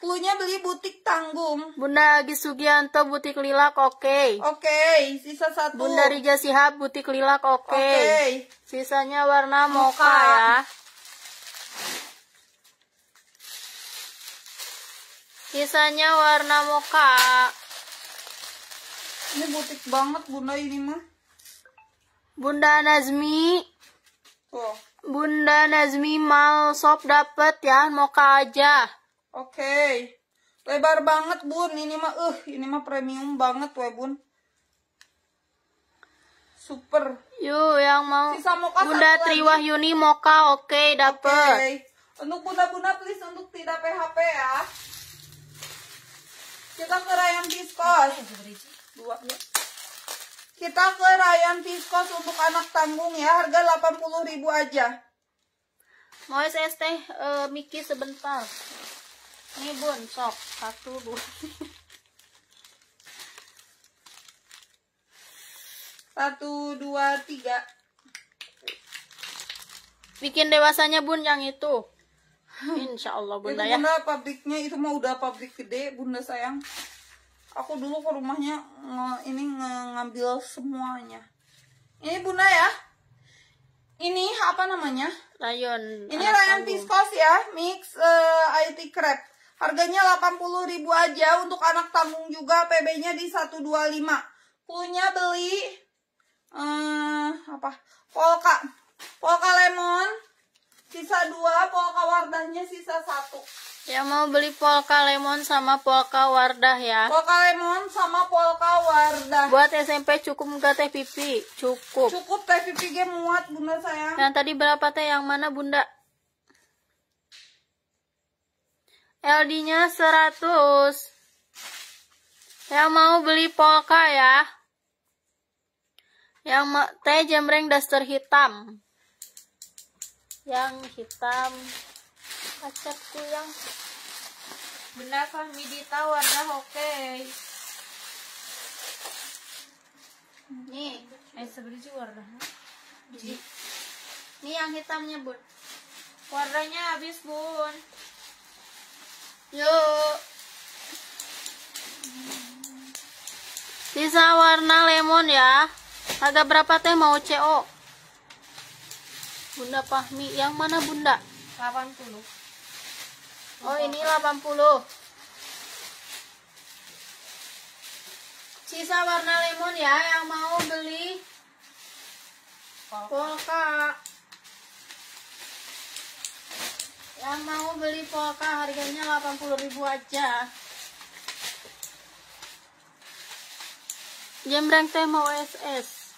Klunya beli butik tanggung. Bunda Agi Sugianto butik lilak oke. Okay. Oke, okay, sisa satu. Bunda Rija Sihab butik lilak oke. Okay. Okay. Sisanya warna mocha, ya. Sisanya warna mocha. Ini butik banget Bunda ini mah. Bunda Nazmi. Oh. Bunda Nazmi mau sop dapet ya mocha aja. Oke. Okay. Lebar banget, Bun. Ini mah eh uh, ini mah premium banget we, Bun. Super. Yuk, yang mau Sisa moka Bunda Triwahyuni Yuni moka oke okay, dapet. Okay. Untuk bunda-bunda please untuk tidak PHP ya. Kita ke rayan Viskos. Dua ya. Kita ke rayan Viskos untuk anak tanggung ya, harga 80.000 aja. Mau saya teh uh, eh, Miki sebentar. Ini bun, sok. Satu, bun Satu, dua, tiga. Bikin dewasanya bun yang itu. Insyaallah Allah bunda ya. Bunda pabriknya itu mah udah pabrik gede bunda sayang. Aku dulu ke rumahnya nge, ini nge, ngambil semuanya. Ini bunda ya. Ini apa namanya? Rayon. Ini rayon piskos ya, mix uh, eh, IT crepe. Harganya 80 ribu aja untuk anak tanggung juga PB-nya di 125. Punya beli uh, apa? Polka. Polka lemon sisa 2, polka wardahnya sisa 1. Ya mau beli polka lemon sama polka wardah ya. Polka lemon sama polka wardah. Buat SMP cukup enggak teh pipi? Cukup. Cukup teh pipi muat Bunda sayang. Yang tadi berapa teh? Yang mana Bunda? LD-nya 100. Yang mau beli polka ya. Yang teh jembreng daster hitam. Yang hitam acapku yang benar Fahmi Dita warna oke. Okay. Nih, eh sebenarnya warna. Nih yang hitamnya, Bun. Warnanya habis, Bun. Yuk. Sisa warna lemon ya. Harga berapa teh mau CO? Bunda Pahmi, yang mana Bunda? 80. Oh, ini 80. Sisa warna lemon ya yang mau beli. Polka. Polka yang mau beli polka harganya 80 ribu aja jembreng teh mau SS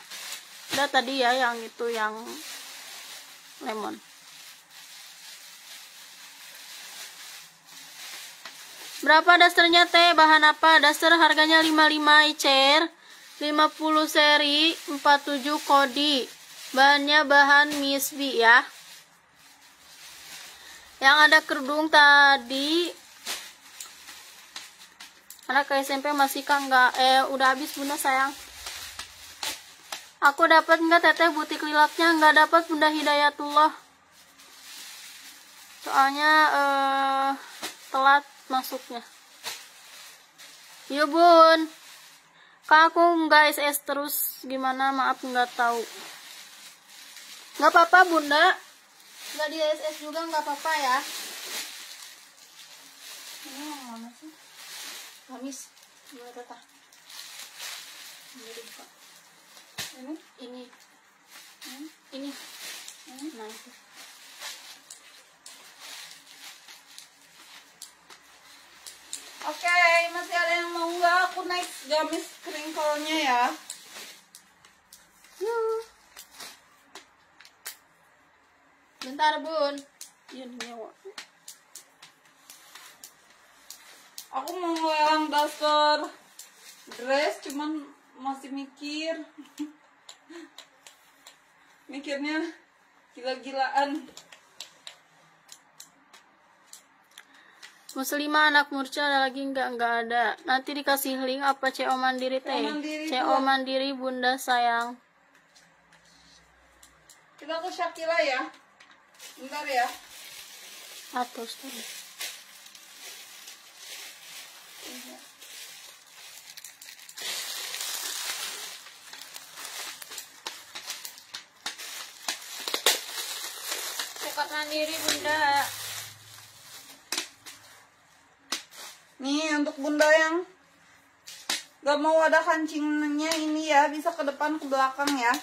udah tadi ya yang itu yang lemon berapa dasarnya teh bahan apa dasar? harganya 55 icer 50 seri 47 kodi bahannya bahan misbi ya yang ada kerudung tadi karena ke SMP masih kan nggak eh udah habis bunda sayang aku dapat nggak teteh butik lilaknya nggak dapat bunda hidayatullah soalnya eh, telat masuknya yuk bun kak aku nggak SS terus gimana maaf nggak tahu nggak apa-apa bunda nggak di SS juga nggak apa-apa ya ini yang mana sih Kamis dua rata ini ini hmm? ini ini ini, ini. nah itu Oke, okay, masih ada yang mau nggak aku naik gamis kringkolnya ya? Yuh. Bentar, Bun. Yun, iya, nyewa. Aku mau ngelang dasar dress, cuman masih mikir. Mikirnya gila-gilaan. Muslimah anak murca ada lagi nggak nggak ada. Nanti dikasih link apa CO Mandiri teh? CO Mandiri Bunda sayang. Kita ke Syakila ya. Bentar ya. Aduh, Buka sendiri, Bunda. Nih, untuk Bunda yang gak mau ada kancingnya ini ya, bisa ke depan, ke belakang ya.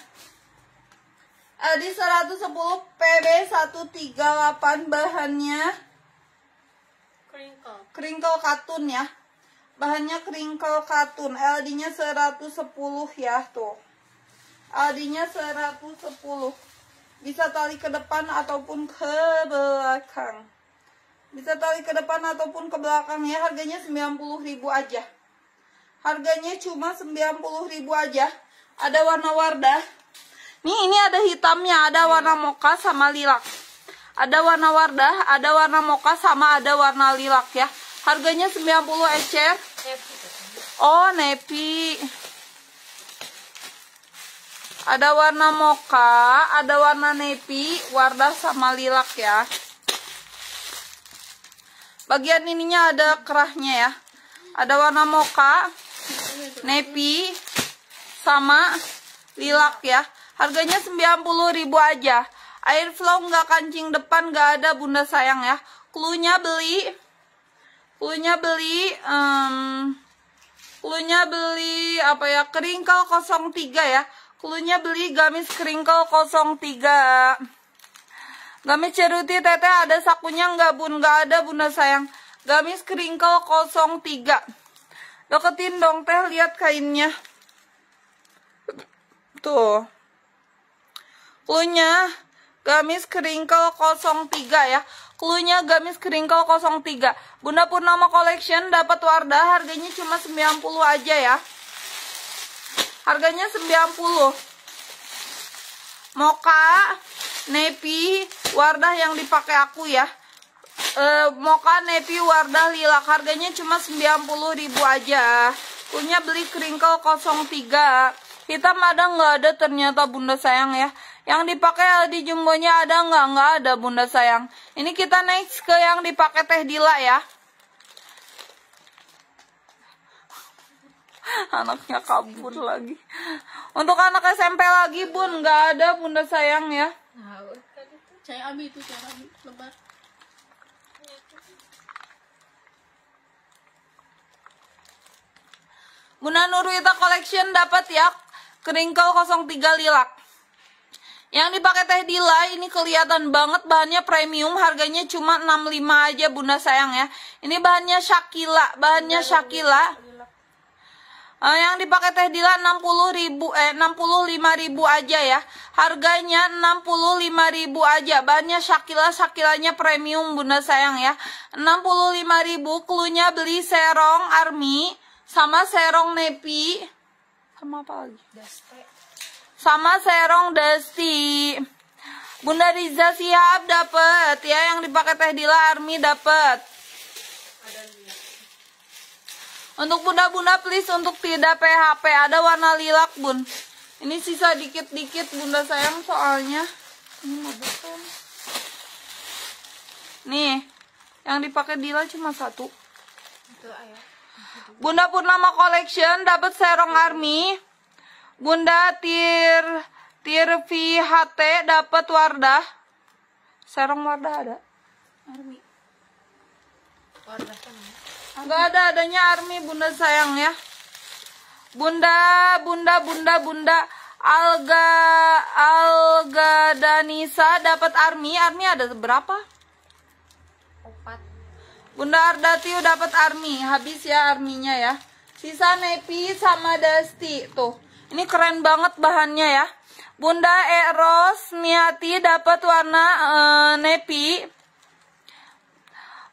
Eh, di 110 PB 138 bahannya kringkol kringkol katun ya bahannya kringkol katun LD-nya 110 ya tuh LD-nya 110 bisa tali ke depan ataupun ke belakang bisa tali ke depan ataupun ke belakang ya harganya ribu aja harganya cuma ribu aja ada warna wardah Nih ini ada hitamnya, ada warna moka sama lilak. Ada warna wardah, ada warna moka sama ada warna lilak ya. Harganya 90 ecer. Oh, nepi. Ada warna moka, ada warna nepi, wardah sama lilak ya. Bagian ininya ada kerahnya ya. Ada warna moka, nepi, sama lilak ya Harganya 90 ribu aja. Airflow nggak kancing depan nggak ada bunda sayang ya. Klunya beli, klunya beli, um, klunya beli apa ya keringkel 03 ya. Klunya beli gamis keringkel 03. Gamis ceruti teteh ada sakunya nggak bun? Nggak ada bunda sayang. Gamis keringkel 03. Deketin dong teh lihat kainnya. Tuh. Klunya gamis keringkel 03 ya. Klunya gamis keringkel 03. Bunda Purnama Collection dapat Wardah harganya cuma 90 aja ya. Harganya 90. Moka, Nepi, Wardah yang dipakai aku ya. E, Moka, Nepi, Wardah, Lilak harganya cuma ribu aja. Punya beli kringkel 03. Hitam ada nggak ada ternyata bunda sayang ya. Yang dipakai di jumbonya ada nggak? Nggak ada bunda sayang. Ini kita next ke yang dipakai teh Dila ya. Anaknya kabur lagi. Untuk anak SMP lagi bun, nggak ada bunda sayang ya. Nah, saya ambil itu, saya ambil lebar. Bunda Nurwita Collection dapat ya. Keringkau 03 lilak. Yang dipakai teh Dila ini kelihatan banget bahannya premium, harganya cuma 65 aja Bunda sayang ya. Ini bahannya Shakila, bahannya Shakila. Uh, yang dipakai teh Dila 60.000 eh 65.000 aja ya. Harganya 65.000 aja. Bahannya Shakila, Shakilanya premium Bunda sayang ya. 65.000 ribu, klunya beli serong army sama serong nepi sama apa lagi? Daspe sama Serong desi Bunda Riza siap dapet ya yang dipakai Teh Dila Army dapet untuk bunda-bunda please untuk tidak PHP ada warna lilak bun ini sisa dikit-dikit bunda sayang soalnya ini nih yang dipakai Dila cuma satu Bunda Purnama Collection dapat serong army Bunda Tir Tir VHT dapat Wardah. Serong Wardah ada? Army. Wardah kan. Enggak ada adanya Army Bunda sayang ya. Bunda, Bunda, Bunda, Bunda Alga Alga Danisa dapat Army. Army ada berapa? Empat. Bunda Ardatiu dapat Army. Habis ya arminya ya. Sisa Nepi sama Dasti tuh. Ini keren banget bahannya ya. Bunda Eros Miati dapat warna e, nepi.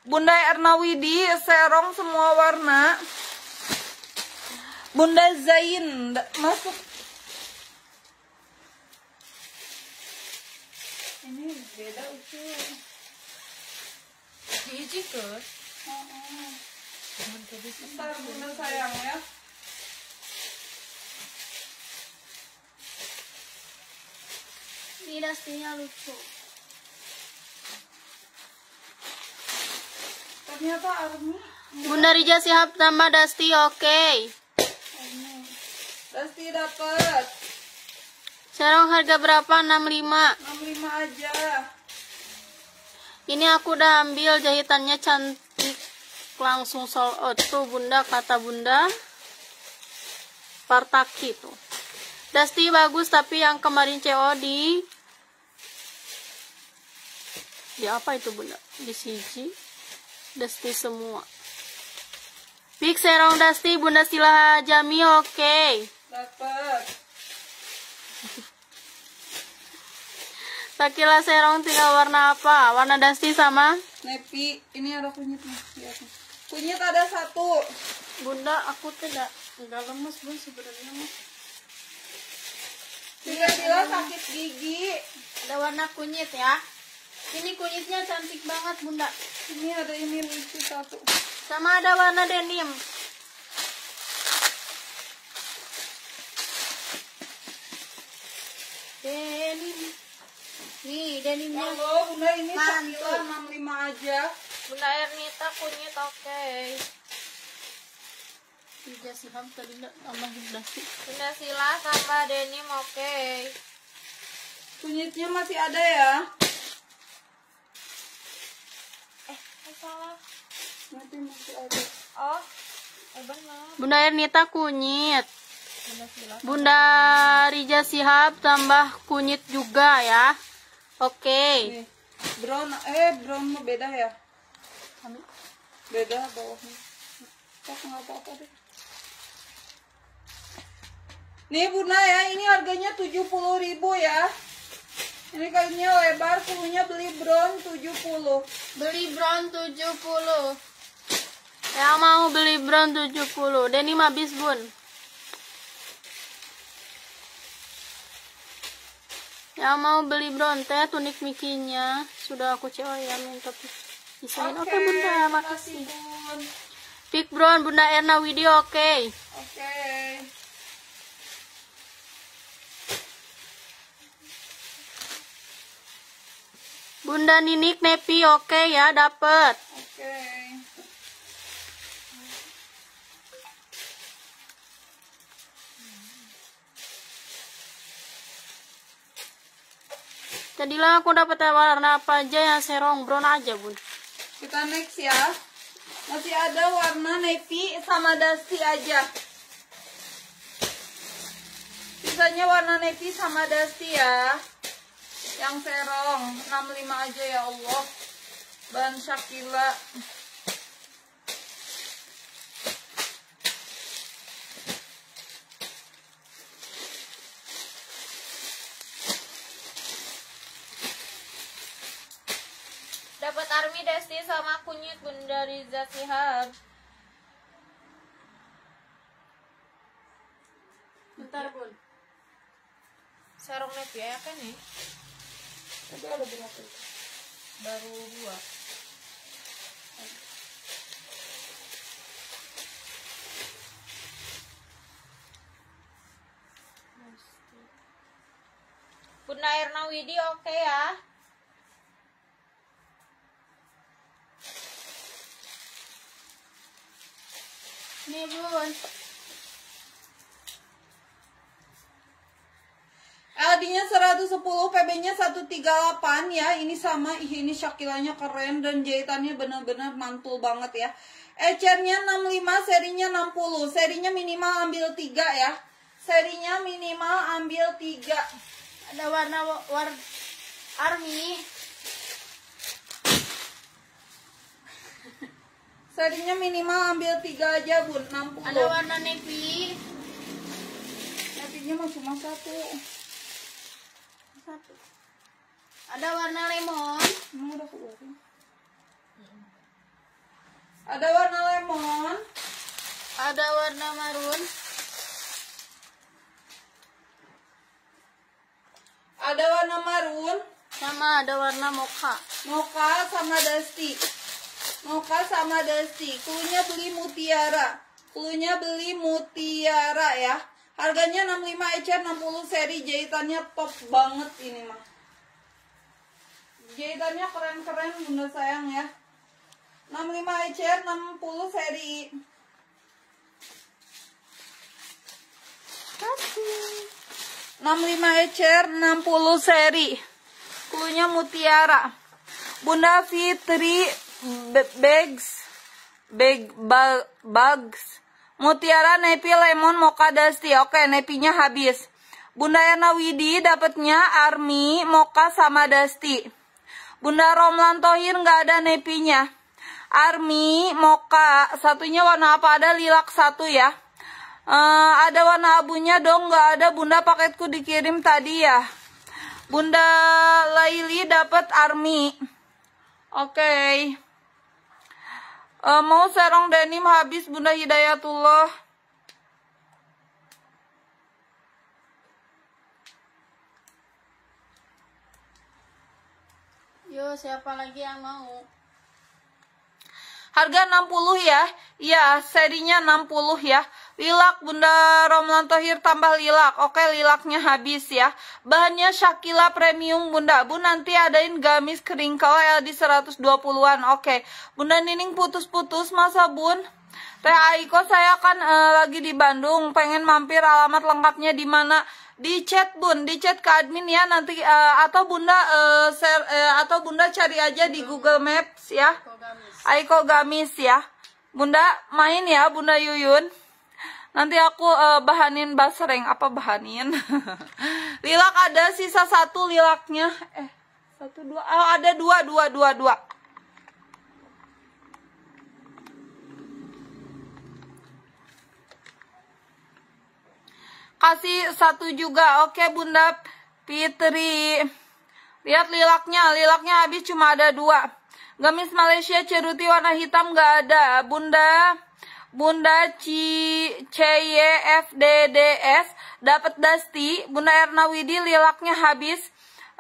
Bunda e. Erna Widi serong semua warna. Bunda Zain masuk. Ini beda ukuran. Diiji ke? Oh, bunda sayang ya. Ini lucu. Ternyata Armi. Bunda Rija siap nama Dasti oke. Okay. Dasti dapat. Sekarang harga berapa? 65. 65 aja. Ini aku udah ambil jahitannya cantik langsung sold out tuh bunda kata bunda partaki tuh dasti bagus tapi yang kemarin COD di ya, apa itu bunda di disiji Dusty semua Big serong Dusty bunda silah jami oke okay. dapat takila serong tiga warna apa? Warna Dusty sama? Nepi, ini ada kunyit iya, Kunyit ada satu. Bunda, aku tidak tidak lemes bun sebenarnya mas. Sila sakit gigi. Ada warna kunyit ya? Ini kunyitnya cantik banget bunda. Ini ada ini lucu satu. Sama ada warna denim. Denim. Nih denimnya. Halo ya bunda ini mantul. 65 aja. Bunda Ernita kunyit oke. Okay. Tiga silam tadi enggak tambah bunda sih. Bunda sila sama denim oke. Okay. Kunyitnya masih ada ya? Bunda Ernita kunyit. Bunda Rija Sihab tambah kunyit juga ya. Oke. Okay. brown eh brown beda ya? Anu, beda bawahnya. Kok apa-apa deh. Nih Bunda ya, ini harganya 70.000 ya. Ini kayunya lebar, kulunya beli brown 70. Beli brown 70. Yang mau beli brown 70. Deni habis, Bun. Yang mau beli brown teh tunik mikinya sudah aku cewek. ya minta desain. Oke, oke Bunda, makasih. Bun. Pick brown Bunda Erna video oke. Okay. Oke. Okay. Bunda Ninik Nepi oke okay ya dapet. Oke. Okay. Jadilah aku dapat ya, warna apa aja yang serong brown aja bun. Kita next ya. Masih ada warna navy sama dasi aja. Sisanya warna navy sama dasi ya. Yang serong 65 aja ya Allah. Ban Syakila. Dapat Army Desti sama kunyit Bunda Riza Sihar. Bentar, Bun. serong net ya kan nih. Tadi ada berapa Baru dua. Bunda Erna Widi oke okay ya. ini bun. LD-nya 110, PB-nya 138 ya. Ini sama, ih ini syakilanya keren dan jahitannya benar-benar mantul banget ya. Ecernya 65, serinya 60. Serinya minimal ambil 3 ya. Serinya minimal ambil 3. Ada warna war army. Serinya minimal ambil 3 aja, Bun. 60. Ada warna navy. Navy-nya cuma satu satu. Ada warna lemon. Ada warna lemon. Ada warna marun. Ada warna marun. Sama ada warna moka moka sama dusty. moka sama dusty. kulunya beli mutiara. kulunya beli mutiara ya. Harganya 65 ecer 60 seri jahitannya top banget ini mah. Jahitannya keren-keren bunda sayang ya. 65 ecer 60 seri. Kasih. 65 ecer 60 seri. kulunya mutiara. Bunda Fitri bags bag bugs Mutiara Nepi Lemon Moka Dusty. Oke, Nepinya habis. Bunda Yana Widi dapatnya Army, Moka sama Dusty. Bunda Romlan Tohir nggak ada Nepinya. Army, Moka, satunya warna apa? Ada lilak satu ya. Uh, ada warna abunya dong, nggak ada. Bunda paketku dikirim tadi ya. Bunda Laili dapat Army. Oke. Okay. Uh, mau serong denim habis Bunda Hidayatullah. Yo, siapa lagi yang mau? Harga 60 ya. Iya, serinya 60 ya. Lilak Bunda Romlan Tohir tambah lilak. Oke, lilaknya habis ya. Bahannya Shakila Premium Bunda. Bu nanti adain gamis kering kalau di 120-an. Oke. Bunda Nining putus-putus masa Bun? Teh Aiko saya kan uh, lagi di Bandung, pengen mampir alamat lengkapnya di mana? Di chat Bun, di chat ke admin ya nanti uh, atau Bunda uh, share, uh, atau Bunda cari aja di Google Maps ya. Aiko Gamis ya. Bunda main ya Bunda Yuyun. Nanti aku uh, bahanin basreng apa bahanin? lilak ada sisa satu lilaknya. Eh, satu dua. Oh, ada dua dua dua dua. Kasih satu juga. Oke, Bunda Fitri. Lihat lilaknya, lilaknya habis cuma ada dua. Gamis Malaysia ceruti warna hitam nggak ada, Bunda. Bunda C c f d d s dapat Dusty, Bunda Erna Widi lilaknya habis.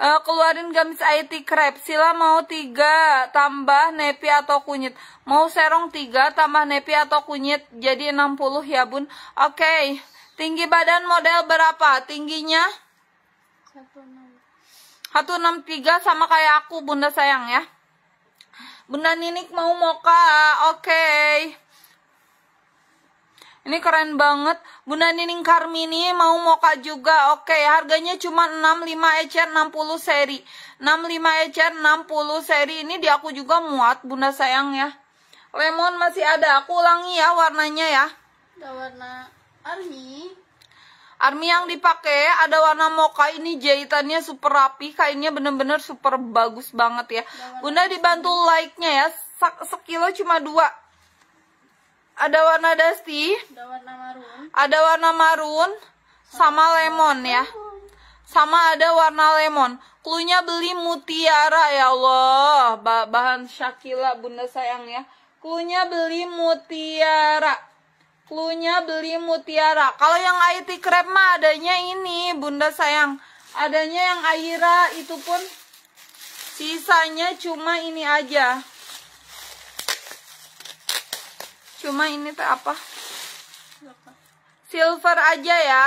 Uh, keluarin gamis IT crepe. Sila mau tiga tambah nepi atau kunyit. Mau serong tiga tambah nepi atau kunyit. Jadi 60 ya, Bun. Oke. Okay. Tinggi badan model berapa? Tingginya? 163 sama kayak aku, Bunda sayang ya. Bunda Ninik mau moka. Oke. Okay. Ini keren banget. Bunda Nining Karmini mau moka juga. Oke, harganya cuma 65 ecer 60 seri. 65 ecer 60 seri. Ini di aku juga muat, Bunda sayang ya. Lemon masih ada. Aku ulangi ya warnanya ya. Ada warna army. Army yang dipakai ada warna moka ini jahitannya super rapi, kainnya bener-bener super bagus banget ya. Bunda dibantu like-nya ya, sekilo cuma dua ada warna dusty, ada warna marun, ada warna marun sama lemon ya. Sama ada warna lemon. Klunya beli mutiara ya Allah. Bah bahan Shakila Bunda sayang ya. Klunya beli mutiara. Klunya beli mutiara. Kalau yang IT crepe mah adanya ini Bunda sayang. Adanya yang Aira itu pun sisanya cuma ini aja cuma ini teh apa silver aja ya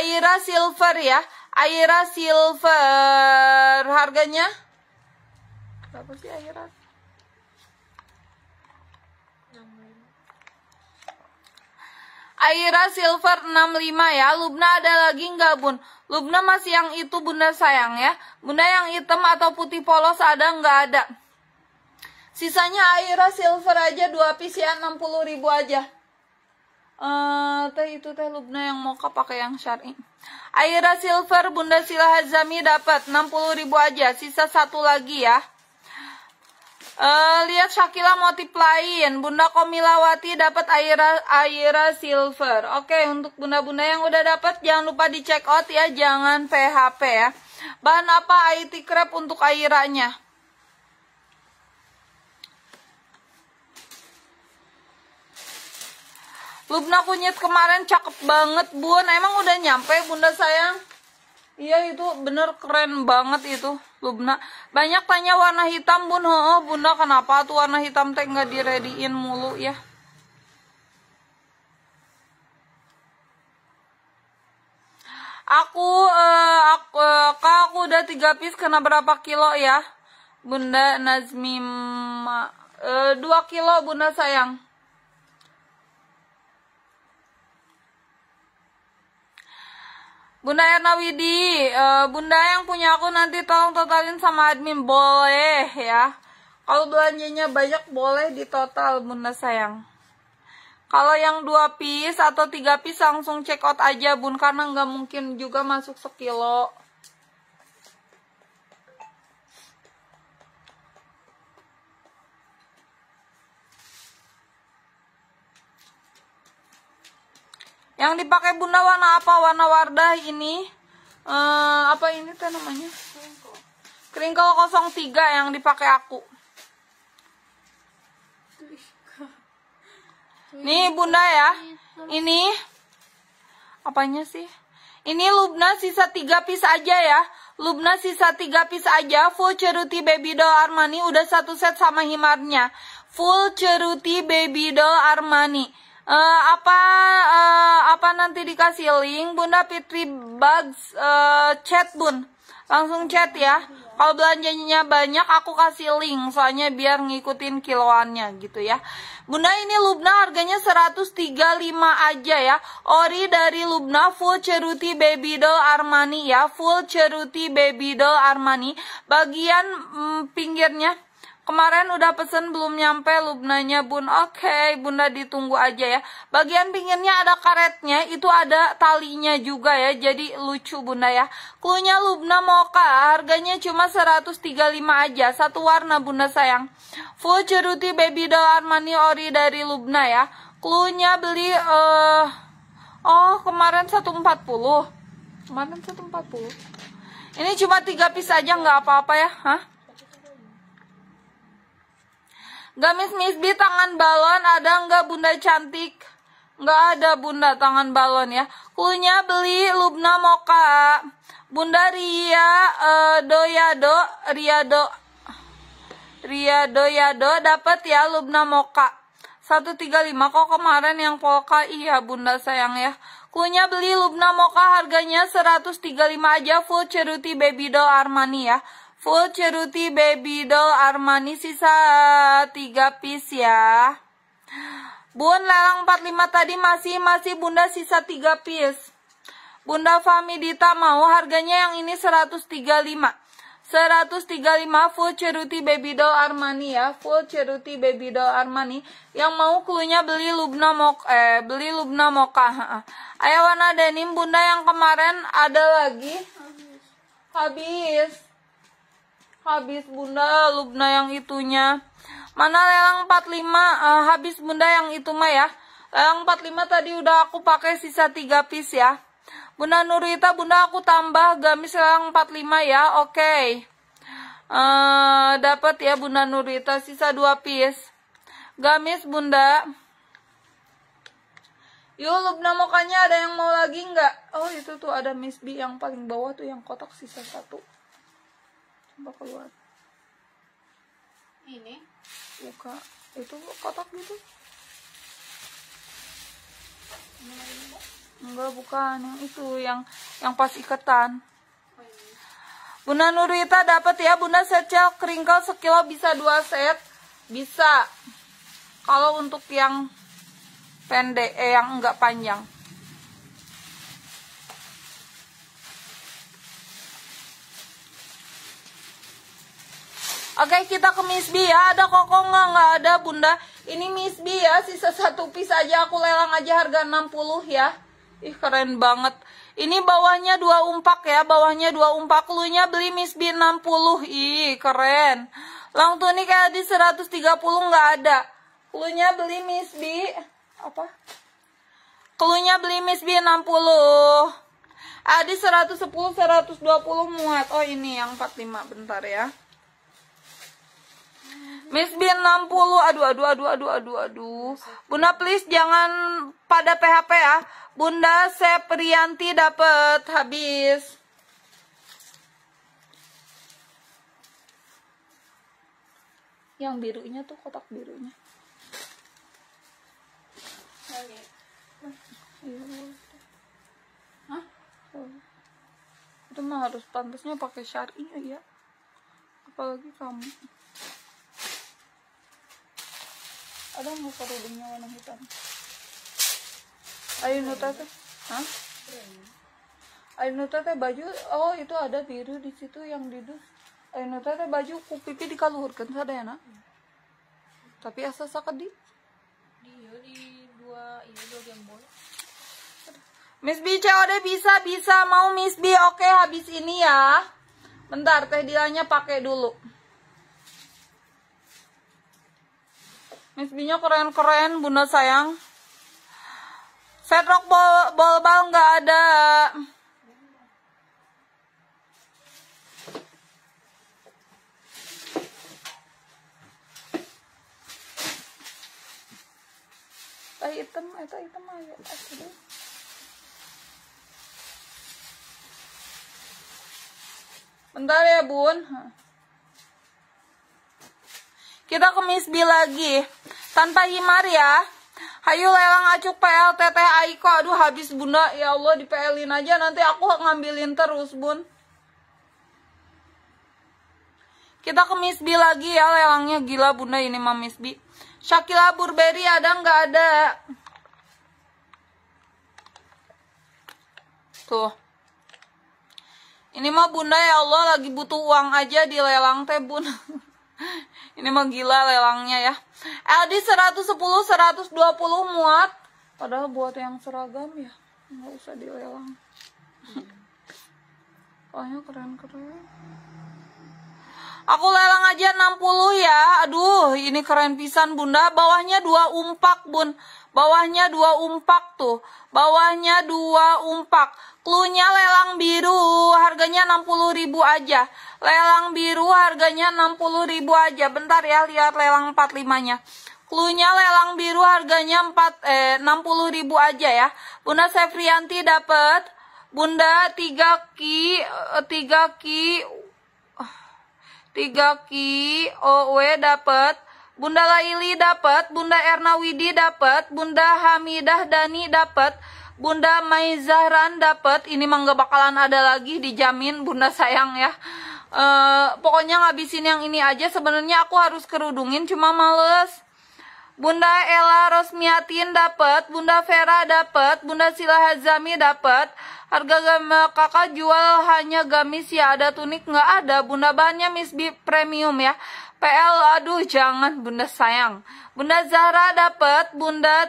Aira silver ya Aira silver harganya berapa sih Aira Aira silver 65 ya Lubna ada lagi nggak bun Lubna masih yang itu bunda sayang ya Bunda yang hitam atau putih polos ada nggak ada Sisanya Aira silver aja dua piece ya 60 ribu aja. Uh, teh itu teh Lubna yang mau pakai yang syar'i. Aira silver Bunda Sila Hazami dapat 60 ribu aja. Sisa satu lagi ya. Uh, lihat Shakila motif lain. Bunda Komilawati dapat Aira Aira Silver. Oke, okay, untuk bunda-bunda yang udah dapat jangan lupa di check out ya, jangan PHP ya. Bahan apa IT crab untuk Airanya? Lubna kunyit kemarin cakep banget bun Emang udah nyampe bunda sayang Iya itu bener keren banget itu Lubna Banyak tanya warna hitam bun oh, Bunda kenapa tuh warna hitam teh nggak readyin mulu ya Aku, eh, aku eh, Kak aku udah 3 piece kena berapa kilo ya Bunda Nazmi eh, kilo bunda sayang Bunda Erna Widi, uh, eh, Bunda yang punya aku nanti tolong totalin sama admin boleh ya. Kalau belanjanya banyak boleh ditotal Bunda sayang. Kalau yang 2 piece atau 3 piece langsung check out aja Bun karena nggak mungkin juga masuk sekilo. Yang dipakai Bunda warna apa? Warna Wardah ini. Uh, apa ini teh namanya? Kringkel 03 yang dipakai aku. Nih Bunda ya. Ini apanya sih? Ini Lubna sisa 3 pis aja ya. Lubna sisa 3 pis aja. Full Ceruti Baby Doll Armani udah satu set sama himarnya. Full Ceruti Baby Doll Armani uh, apa uh, apa nanti dikasih link Bunda Fitri Bugs uh, eh, chat Bun langsung chat ya kalau belanjanya banyak aku kasih link soalnya biar ngikutin kiloannya gitu ya Bunda ini Lubna harganya 135 aja ya ori dari Lubna full ceruti baby doll Armani ya full ceruti baby doll Armani bagian mm, pinggirnya Kemarin udah pesen belum nyampe lubnanya bun. Oke, okay, bunda ditunggu aja ya. Bagian pinggirnya ada karetnya, itu ada talinya juga ya. Jadi lucu bunda ya. Klunya lubna moka, harganya cuma 135 aja. Satu warna bunda sayang. Full ceruti baby doll Armani ori dari lubna ya. Klunya beli... Uh, oh, kemarin 140. Kemarin 140. Ini cuma tiga piece aja nggak apa-apa ya. Hah? Gamis Misbi tangan balon ada nggak bunda cantik? Nggak ada bunda tangan balon ya. Kunya beli Lubna Moka. Bunda Ria uh, Doyado Riado Ria doyado dapat ya Lubna Moka. 135 kok kemarin yang Polka iya bunda sayang ya. Kunya beli Lubna Moka harganya 135 aja full Ceruti Baby Doll Armani ya. Full Ceruti Baby Doll Armani sisa 3 piece ya. Bun lelang 45 tadi masih masih Bunda sisa 3 piece. Bunda Famidita mau harganya yang ini 135. 135 full ceruti baby doll Armani ya, full ceruti baby doll Armani. Yang mau klunya beli Lubna Mok eh beli Lubna Moka. Ayo warna denim Bunda yang kemarin ada lagi. Habis. Habis habis bunda lubna yang itunya mana lelang 45 uh, eh, habis bunda yang itu mah ya lelang 45 tadi udah aku pakai sisa 3 piece ya bunda Nurita bunda aku tambah gamis lelang 45 ya oke okay. uh, eh, dapat ya bunda Nurita sisa 2 piece gamis bunda Yuk, Lubna mukanya ada yang mau lagi nggak? Oh, itu tuh ada Miss B yang paling bawah tuh yang kotak sisa satu coba keluar ini buka itu kotak gitu enggak bukan yang itu yang yang pas iketan oh, iya. Bunda Nurita dapat ya Bunda secel keringkel sekilo bisa dua set bisa kalau untuk yang pendek eh yang enggak panjang Oke, kita ke Miss B ya. Ada koko nggak? Nggak ada, Bunda. Ini Miss B ya, sisa satu piece aja. Aku lelang aja harga 60 ya. Ih, keren banget. Ini bawahnya dua umpak ya, bawahnya dua umpak. Lunya beli Miss B 60. Ih, keren. Lang tuh ini kayak di 130 nggak ada. Lunya beli Miss B apa? Kelunya beli Miss B 60. Adi 110 120 muat. Oh, ini yang 45 bentar ya. Miss Bin 60. Aduh, aduh, aduh, aduh, aduh, aduh. Bunda please jangan pada PHP ya. Bunda Seprianti dapet habis. Yang birunya tuh kotak birunya. Hah? Itu mah harus pantasnya pakai syari ya. Iya. Apalagi kamu. Alam mo, karulong niya hitam. Ayun tata. Ha? Ayun tata, baju. Oh, itu ada biru di situ yang dus. Ayun no, tata, baju kupipi dikaluhurkan sada ya, na? Tapi asa sakit di? Di, di dua, iya, dua gembol. Miss B, COD bisa, bisa. Mau Miss B, oke, habis ini ya. Bentar, teh dilanya pakai dulu. Nisbinya keren-keren, Bunda sayang. Setrok bol, bol bal nggak ada. Tai hitam, itu eh, hitam aja. Bentar ya, Bun. Kita Miss B lagi. Tanpa himar ya. Hayu lelang acuk PL Aiko. Aduh habis bunda. Ya Allah di PL-in aja. Nanti aku ngambilin terus bun. Kita Miss B lagi ya lelangnya. Gila bunda ini Miss B. Shakila Burberry ada nggak ada? Tuh. Ini mah bunda ya Allah lagi butuh uang aja di lelang teh bun. Ini mah gila lelangnya ya. LD 110 120 muat. Padahal buat yang seragam ya nggak usah dilelang. Soalnya keren-keren. Aku lelang aja 60 ya. Aduh, ini keren pisan Bunda. Bawahnya dua umpak, Bun. Bawahnya dua umpak tuh. Bawahnya dua umpak. Klunya lelang biru, harganya 60 ribu aja. Lelang biru harganya 60 ribu aja. Bentar ya, lihat lelang 45-nya. Klunya lelang biru harganya 4 eh 60 ribu aja ya. Bunda Sefrianti dapet Bunda 3 ki 3 eh, ki 3 ki OW dapet Bunda Laili dapat, Bunda Erna Widi dapat, Bunda Hamidah Dani dapat, Bunda Mai dapat. Ini mah gak bakalan ada lagi, dijamin Bunda sayang ya. E, pokoknya ngabisin yang ini aja. Sebenarnya aku harus kerudungin, cuma males. Bunda Ella Rosmiatin dapat, Bunda Vera dapat, Bunda Sila Hazami dapat. Harga kakak jual hanya gamis ya ada tunik nggak ada. Bunda bahannya Miss B premium ya. PL aduh jangan Bunda sayang Bunda Zahra dapat Bunda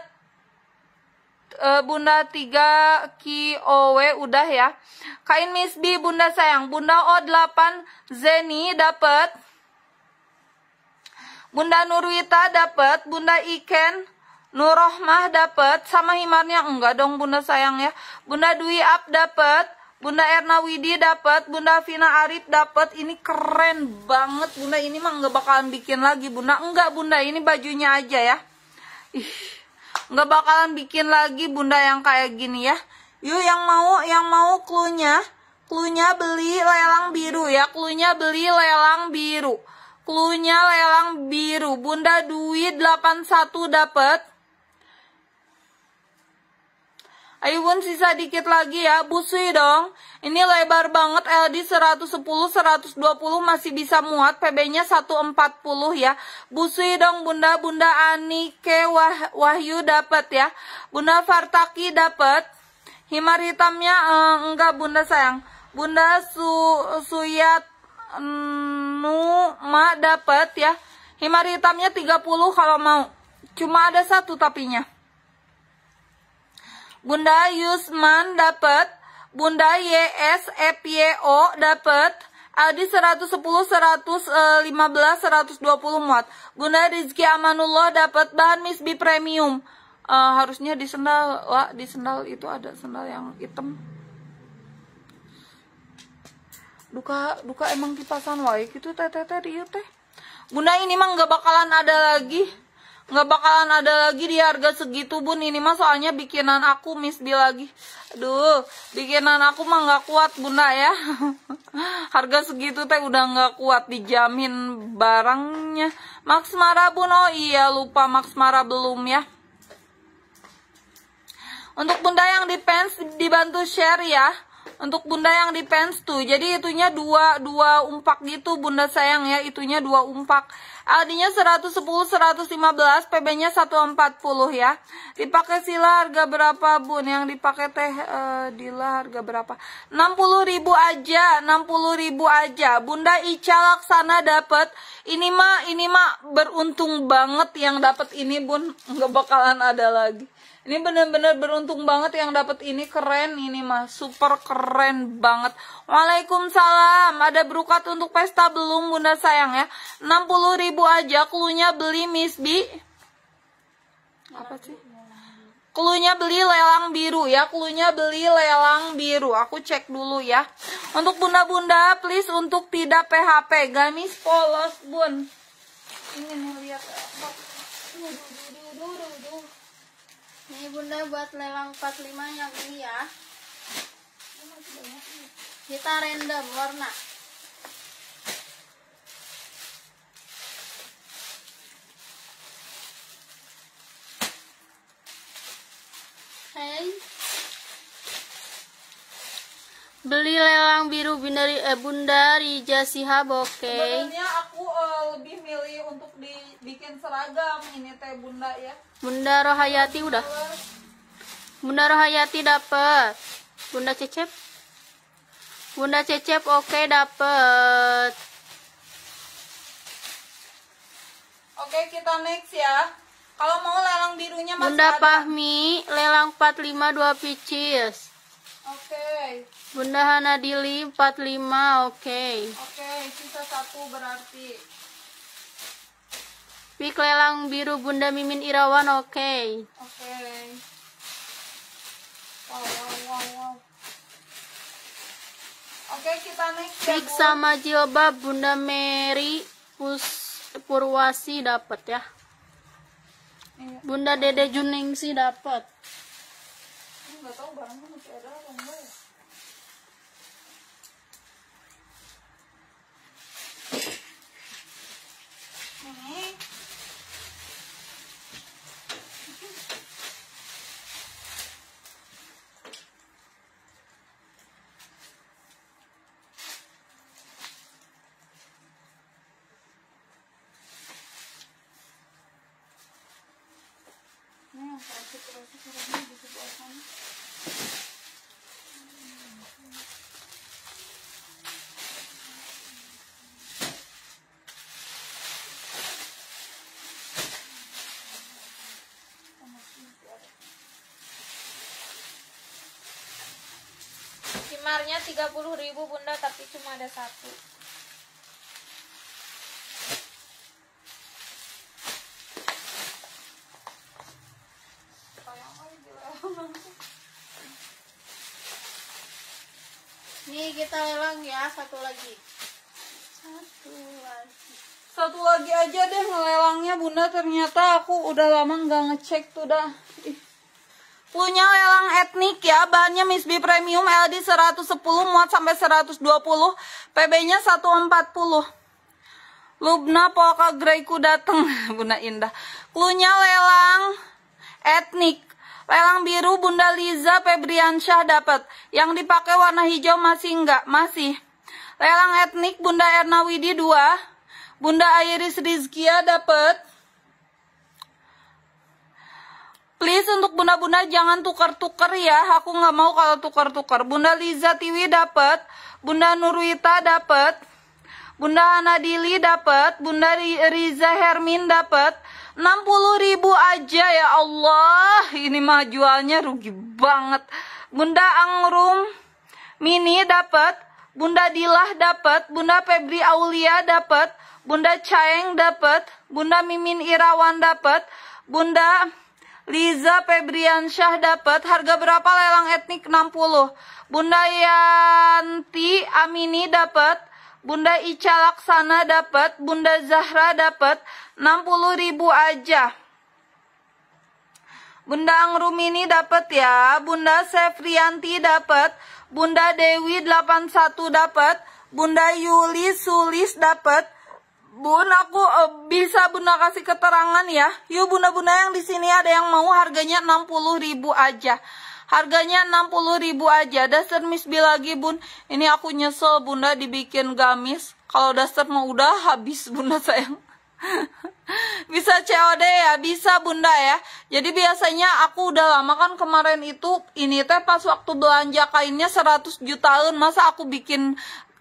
eh, Bunda 3 KOW udah ya Kain Miss B Bunda sayang Bunda O8 Zeni dapat Bunda Nurwita dapat Bunda Iken Nurrohmah dapat sama himarnya enggak dong Bunda sayang ya Bunda Dwi Up dapat Bunda Erna Widi dapat, Bunda Vina Arif dapat. Ini keren banget, Bunda. Ini mah nggak bakalan bikin lagi, Bunda. Enggak, Bunda. Ini bajunya aja ya. Ih, nggak bakalan bikin lagi, Bunda yang kayak gini ya. Yuk yang mau, yang mau klunya, klunya beli lelang biru ya. Klunya beli lelang biru. Klunya lelang biru. Bunda Dwi 81 dapat. Ayo bun sisa dikit lagi ya, busui dong. Ini lebar banget, LD 110, 120 masih bisa muat, PB-nya 140 ya. Busui dong bunda, bunda Anike Wah, Wahyu dapat ya. Bunda Fartaki dapat. Himar hitamnya eh, enggak bunda sayang. Bunda Su, Suyat Numa dapat ya. Himar hitamnya 30 kalau mau. Cuma ada satu tapinya. Bunda Yusman dapat, Bunda YSFYO dapat, Adi 110, 115, 120 muat. Bunda Rizky Amanullah dapat bahan misbi premium. Uh, harusnya di sendal, wah di sendal itu ada sendal yang hitam. Duka, duka emang kipasan wae gitu teh teh iya teh teh. Bunda ini emang gak bakalan ada lagi nggak bakalan ada lagi di harga segitu bun ini mah soalnya bikinan aku Miss B lagi aduh bikinan aku mah nggak kuat bunda ya harga segitu teh udah nggak kuat dijamin barangnya Max Mara bun oh iya lupa Max Mara belum ya untuk bunda yang di pens dibantu share ya untuk bunda yang di pens tuh jadi itunya dua dua umpak gitu bunda sayang ya itunya dua umpak Aldinya 110 115, PB-nya 140 ya. Dipakai sila harga berapa, Bun? Yang dipakai teh uh, Dila harga berapa? 60.000 aja, 60.000 aja. Bunda Ica Laksana dapat. Ini mah ini mah beruntung banget yang dapat ini, Bun. Gak bakalan ada lagi. Ini benar-benar beruntung banget yang dapat ini keren ini mah super keren banget. Waalaikumsalam. Ada berukat untuk pesta belum Bunda sayang ya? 60 ribu aja kulunya beli Miss B. Apa sih? Kulunya beli lelang biru ya, Kulunya beli lelang biru. Aku cek dulu ya. Untuk bunda-bunda, please untuk tidak PHP. Gamis polos, Bun. Ini nih lihat. Duh, duh, duh, ini bunda buat lelang 45 yang ini ya. Kita random warna. hey beli lelang biru bundari eh, bunda Rija Sihab oke okay. sebenarnya aku uh, lebih milih untuk dibikin seragam ini teh bunda ya bunda Rohayati oh, udah bunda Rohayati dapet bunda Cecep bunda Cecep oke okay, dapet oke okay, kita next ya kalau mau lelang birunya masih Bunda Pahmi, lelang 45 2 picis Oke. Okay. Bunda Dili 45, oke. Okay. Oke, okay, sisa satu berarti. Pik lelang biru Bunda Mimin Irawan, oke. Okay. Oke. Okay. Wow, wow, wow, wow. Oke, kita next. Ya, Pik ya, sama jilbab Bunda Mary Pus Purwasi dapat ya. Iya. Bunda Dede Juning sih dapat. Enggak tahu barangnya 30.000 Bunda tapi cuma ada satu. Nih kita lelang ya satu lagi. Satu lagi. Satu lagi aja deh ngelelangnya Bunda ternyata aku udah lama nggak ngecek tuh dah. Ih, Punya lelang etnik ya, bahannya Miss B Premium LD 110 muat sampai 120, PB-nya 140. Lubna Polka Greyku dateng Bunda Indah Klunya lelang etnik Lelang biru Bunda Liza Febriansyah dapat Yang dipakai warna hijau masih enggak? Masih Lelang etnik Bunda Erna Widi 2 Bunda Iris Rizkia dapat Please untuk bunda-bunda jangan tukar-tukar ya. Aku nggak mau kalau tukar-tukar. Bunda Liza Tiwi dapat, Bunda Nurwita dapat, Bunda Anadili dapat, Bunda Riza Hermin dapat. 60 ribu aja ya Allah. Ini mah jualnya rugi banget. Bunda Angrum Mini dapat, Bunda Dilah dapat, Bunda Febri Aulia dapat, Bunda Caeng dapat, Bunda Mimin Irawan dapat, Bunda Liza Febriansyah dapat harga berapa lelang etnik 60? Bunda Yanti Amini dapat Bunda Ica Laksana dapat Bunda Zahra dapat 60.000 aja Bunda Angrumini dapat ya Bunda Sefrianti dapat Bunda Dewi 81 dapat Bunda Yuli Sulis dapat Bun, aku uh, bisa Bunda kasih keterangan ya. Yuk Bunda-bunda yang di sini ada yang mau harganya 60 ribu aja. Harganya 60 ribu aja. Daster misbi lagi, Bun. Ini aku nyesel Bunda dibikin gamis. Kalau dasar mau udah habis Bunda sayang. bisa COD ya, bisa Bunda ya. Jadi biasanya aku udah lama kan kemarin itu ini teh pas waktu belanja kainnya 100 jutaan, masa aku bikin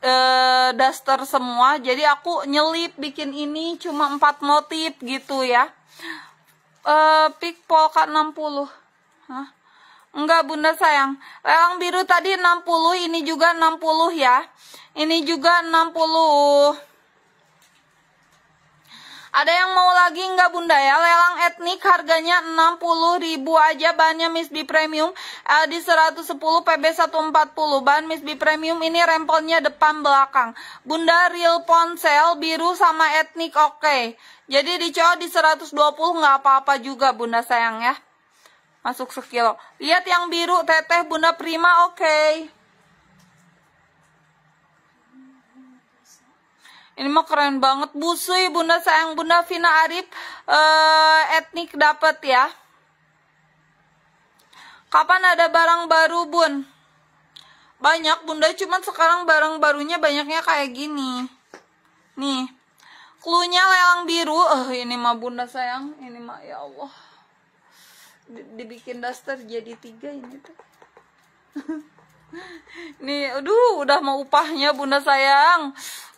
uh, daster semua jadi aku nyelip bikin ini cuma 4 motif gitu ya uh, pikpol kak 60 Hah? enggak bunda sayang lelang biru tadi 60 ini juga 60 ya ini juga 60 ada yang mau lagi nggak bunda ya? Lelang etnik harganya 60 ribu aja bahannya B Premium uh, di 110 PB 140. Bahan B Premium ini rempelnya depan belakang. Bunda real ponsel biru sama etnik oke. Okay. Jadi dicoba di 120 nggak apa-apa juga bunda sayang ya. Masuk sekilo. Lihat yang biru teteh bunda prima oke. Okay. Ini mah keren banget. Busui Bunda sayang Bunda Vina Arif uh, etnik dapat ya. Kapan ada barang baru Bun? Banyak Bunda, cuman sekarang barang barunya banyaknya kayak gini. Nih. Klunya lelang biru. Eh, uh, ini mah Bunda sayang, ini mah ya Allah. Dibikin daster jadi tiga ini tuh. Nih, aduh, udah mau upahnya bunda sayang.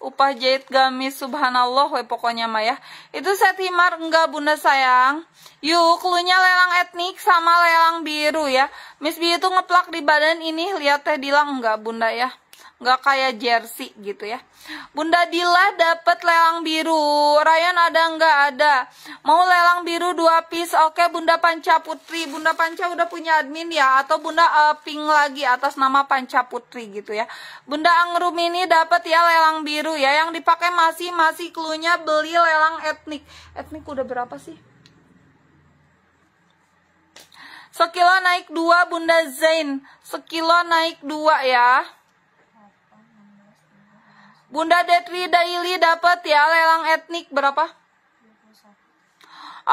Upah jahit gamis, subhanallah, we pokoknya mah ya. Itu set himar enggak bunda sayang. Yuk, klunya lelang etnik sama lelang biru ya. Miss B itu ngeplak di badan ini, lihat teh dilang enggak bunda ya nggak kayak jersey gitu ya Bunda Dila dapat lelang biru Ryan ada nggak ada mau lelang biru dua piece oke Bunda Panca Putri Bunda Panca udah punya admin ya atau Bunda uh, eh, ping lagi atas nama Panca Putri gitu ya Bunda Angrum ini dapat ya lelang biru ya yang dipakai masih masih klunya beli lelang etnik etnik udah berapa sih Sekilo naik dua Bunda Zain Sekilo naik dua ya Bunda Detri Daily dapat ya lelang etnik berapa?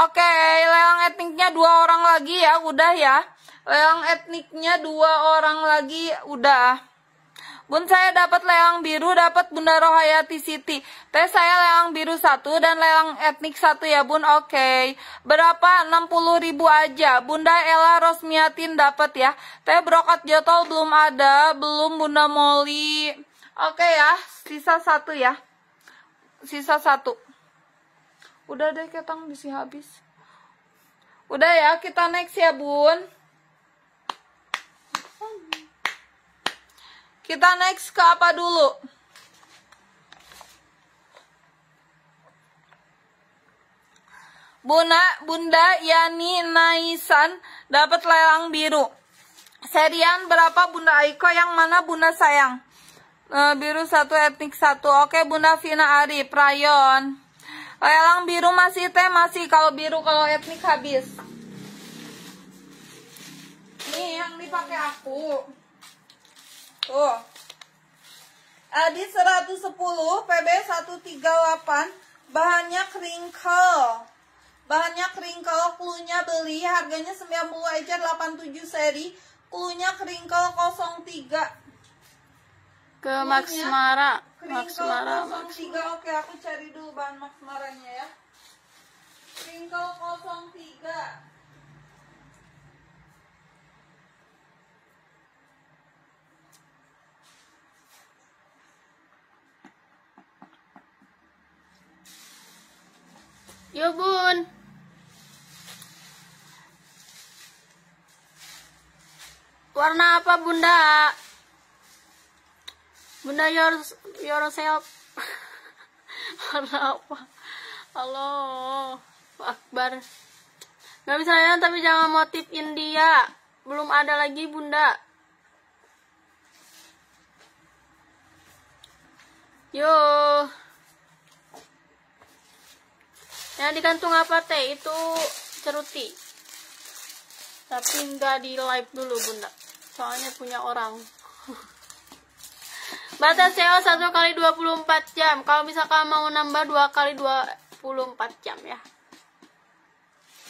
Oke, Oke, lelang etniknya dua orang lagi ya, udah ya. Lelang etniknya dua orang lagi, udah. Bun saya dapat lelang biru, dapat Bunda Rohayati Siti. Teh saya lelang biru satu dan lelang etnik satu ya bun, oke. Okay. Berapa? 60 ribu aja. Bunda Ella Rosmiatin dapat ya. Teh brokat jotol belum ada, belum Bunda Molly. Oke ya, sisa satu ya. Sisa satu. Udah deh ketang bisa habis. Udah ya, kita next ya bun. Kita next ke apa dulu? Buna, Bunda Yani Naisan dapat lelang biru. Serian berapa Bunda Aiko yang mana Bunda sayang? Uh, biru satu etnik satu. Oke, Bunda Vina Ari, Prayon. Eh, Elang biru masih teh masih kalau biru kalau etnik habis. ini yang dipakai aku. Tuh. Adi 110, PB 138, bahannya kringkel Bahannya kringkel klunya beli, harganya 90 aja 87 seri, klunya crinkle 03 ke Max Mara. Max Mara, Oke, aku cari dulu bahan Max Maranya ya. Kringkel 03. Yo bun. Warna apa bunda? Bunda yours, yourself Warna apa? Allah Akbar Gak bisa ya tapi jangan motif India Belum ada lagi bunda Yo Yang di kantung apa teh? Itu ceruti Tapi nggak di live dulu bunda Soalnya punya orang Batas sewa 1 kali 24 jam. Kalau misalkan mau nambah 2 kali 24 jam ya.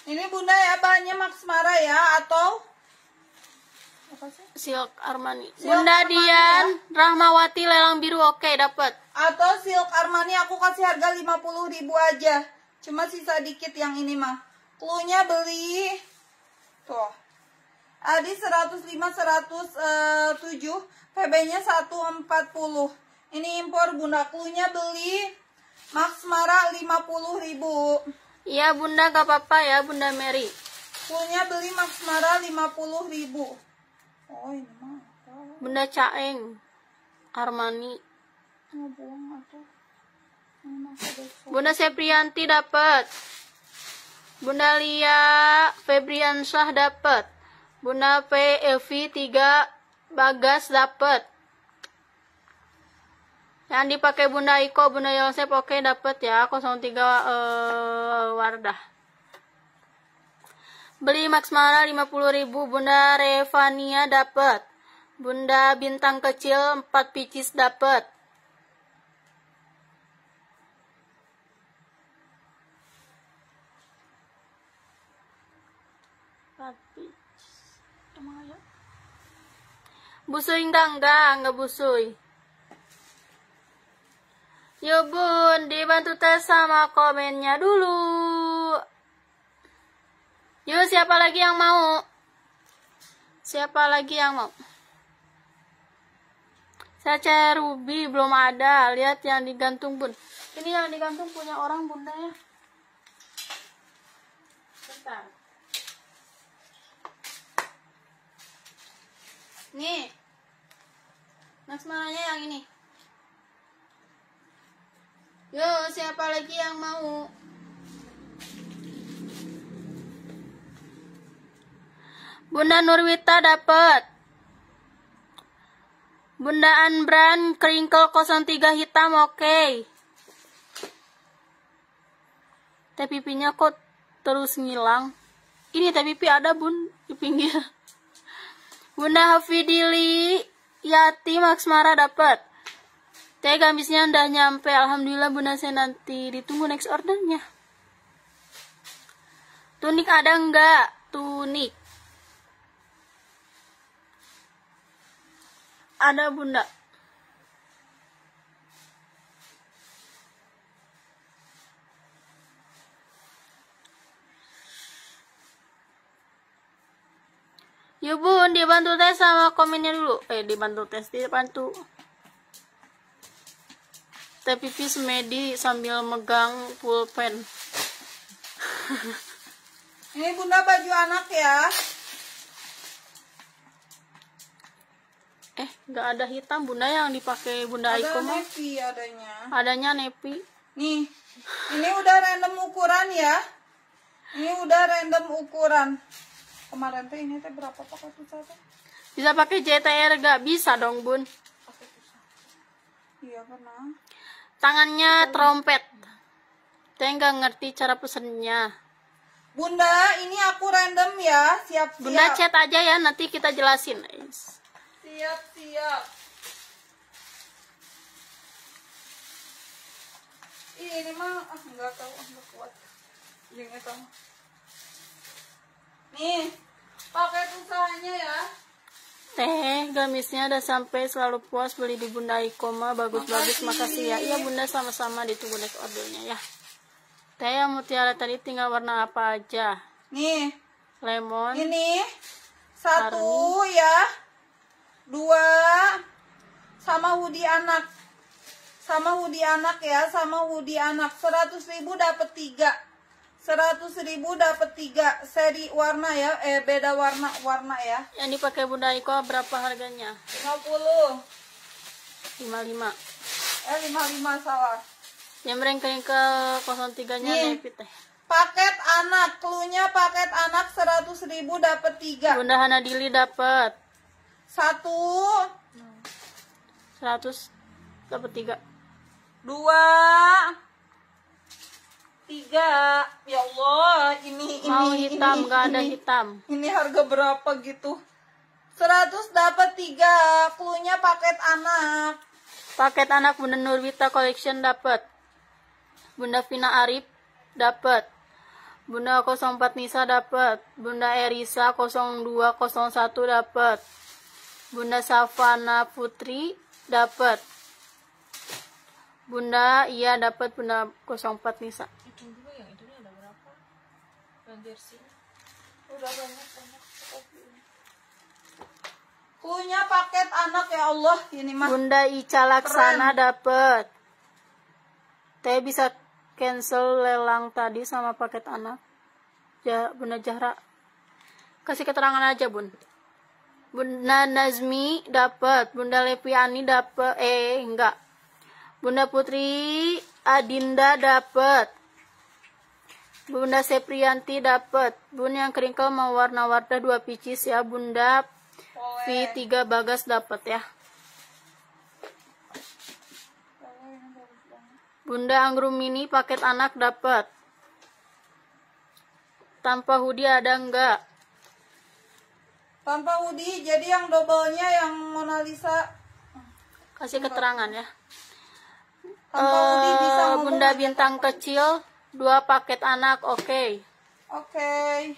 Ini Bunda ya bahannya Max Mara ya atau apa sih? Silk Armani. Silk Bunda Armani Dian ya? Rahmawati lelang biru oke okay, dapat. Atau Silk Armani aku kasih harga 50.000 aja. Cuma sisa dikit yang ini mah. Klunya beli tuh. Adi 105 107 pb nya 140. Ini impor Bunda Klunya beli Max Mara 50.000. Iya, Bunda gak apa-apa ya, Bunda Mary. Klunya beli Max Mara 50.000. Oh, ini mah. Bunda Caeng Armani. Oh, Bunda Seprianti dapat. Bunda Lia Febriansyah dapat. Bunda P 3 Bagas dapet. Yang dipakai Bunda Iko, Bunda Yosep oke okay, dapet ya 03 uh, eh, Wardah. Beli Maxmara 50.000, Bunda Revania dapet. Bunda Bintang Kecil 4 picis dapet. Busoy dangdang nga busoy. Yo bun, dibantu tes sama komennya dulu. Yo siapa lagi yang mau? Siapa lagi yang mau? Saya cari Ruby belum ada. Lihat yang digantung bun. Ini yang digantung punya orang bunda ya. Bentar. Nih. Marshmallownya yang ini. Yo, siapa lagi yang mau? Bunda Nurwita dapat. Bunda Anbran Kringkel 03 hitam oke. Okay. Tapi pipinya kok terus ngilang. Ini tapi pipi ada bun di pinggir. Bunda Hafidili Yati Maksmara dapat. Teh gamisnya udah nyampe. Alhamdulillah Bunda saya nanti ditunggu next ordernya. Tunik ada enggak? Tunik. Ada Bunda. Yuk ya bun, dibantu tes sama komennya dulu. Eh, dibantu tes, dibantu. Tepipis Medi sambil megang pulpen. Ini bunda baju anak ya. Eh, nggak ada hitam bunda yang dipakai bunda Aiko Ada Nepi adanya. Adanya Nepi. Nih, ini udah random ukuran ya. Ini udah random ukuran. Kemarin teh ini teh berapa pakai pulsa teh? Bisa pakai JTR gak bisa dong, Bun. Iya, karena tangannya trompet. Teh nggak ngerti cara pesennya. Bunda, ini aku random ya, siap-siap. Bunda chat aja ya, nanti kita jelasin. Siap-siap. Ini mah ah, nggak tahu, ah, nggak kuat. Ini tahu. Nih, pakai usahanya ya. Teh, gamisnya udah sampai selalu puas beli di Bunda Ikoma. Bagus-bagus, makasih. makasih ya. Iya Bunda, sama-sama ditunggu next ordernya ya. Teh, yang mutiara tadi tinggal warna apa aja? Nih. Lemon. Ini. Satu Arni. ya. Dua. Sama hoodie anak. Sama hoodie anak ya. Sama hoodie anak. 100 ribu dapat tiga. 100 ribu dapat tiga seri warna ya eh beda warna warna ya yang dipakai Bunda Iko berapa harganya 50 55 eh 55 salah nyembreng ke, ke 03 nya Nih, paket anak klunya paket anak 100.000 ribu dapat tiga Bunda Hana Dili dapat satu 100 dapat tiga dua tiga ya Allah ini ini mau hitam ini, gak ada ini, hitam ini harga berapa gitu 100 dapat tiga klunya paket anak paket anak Bunda Nurwita collection dapat Bunda Vina Arif dapat Bunda 04 Nisa dapat Bunda Erisa 0201 dapat Bunda Savana Putri dapat Bunda iya dapat Bunda 04 Nisa udah banyak banyak punya paket anak ya Allah ini mah Bunda Ica Laksana dapat teh bisa cancel lelang tadi sama paket anak ya Bunda Jahra kasih keterangan aja Bun Bunda Nazmi dapat Bunda Lepiani dapat eh enggak Bunda Putri Adinda dapat Bunda Seprianti dapat. Bun yang keringkel mau warna warna dua picis ya Bunda. V 3 Bagas dapat ya. Bunda Anggrum Mini paket anak dapat. Tanpa hoodie ada enggak? Tanpa hoodie jadi yang double yang Mona Lisa kasih keterangan ya. Tanpa uh, hoodie bisa eh, Bunda bintang kecil dua paket anak oke okay. oke okay.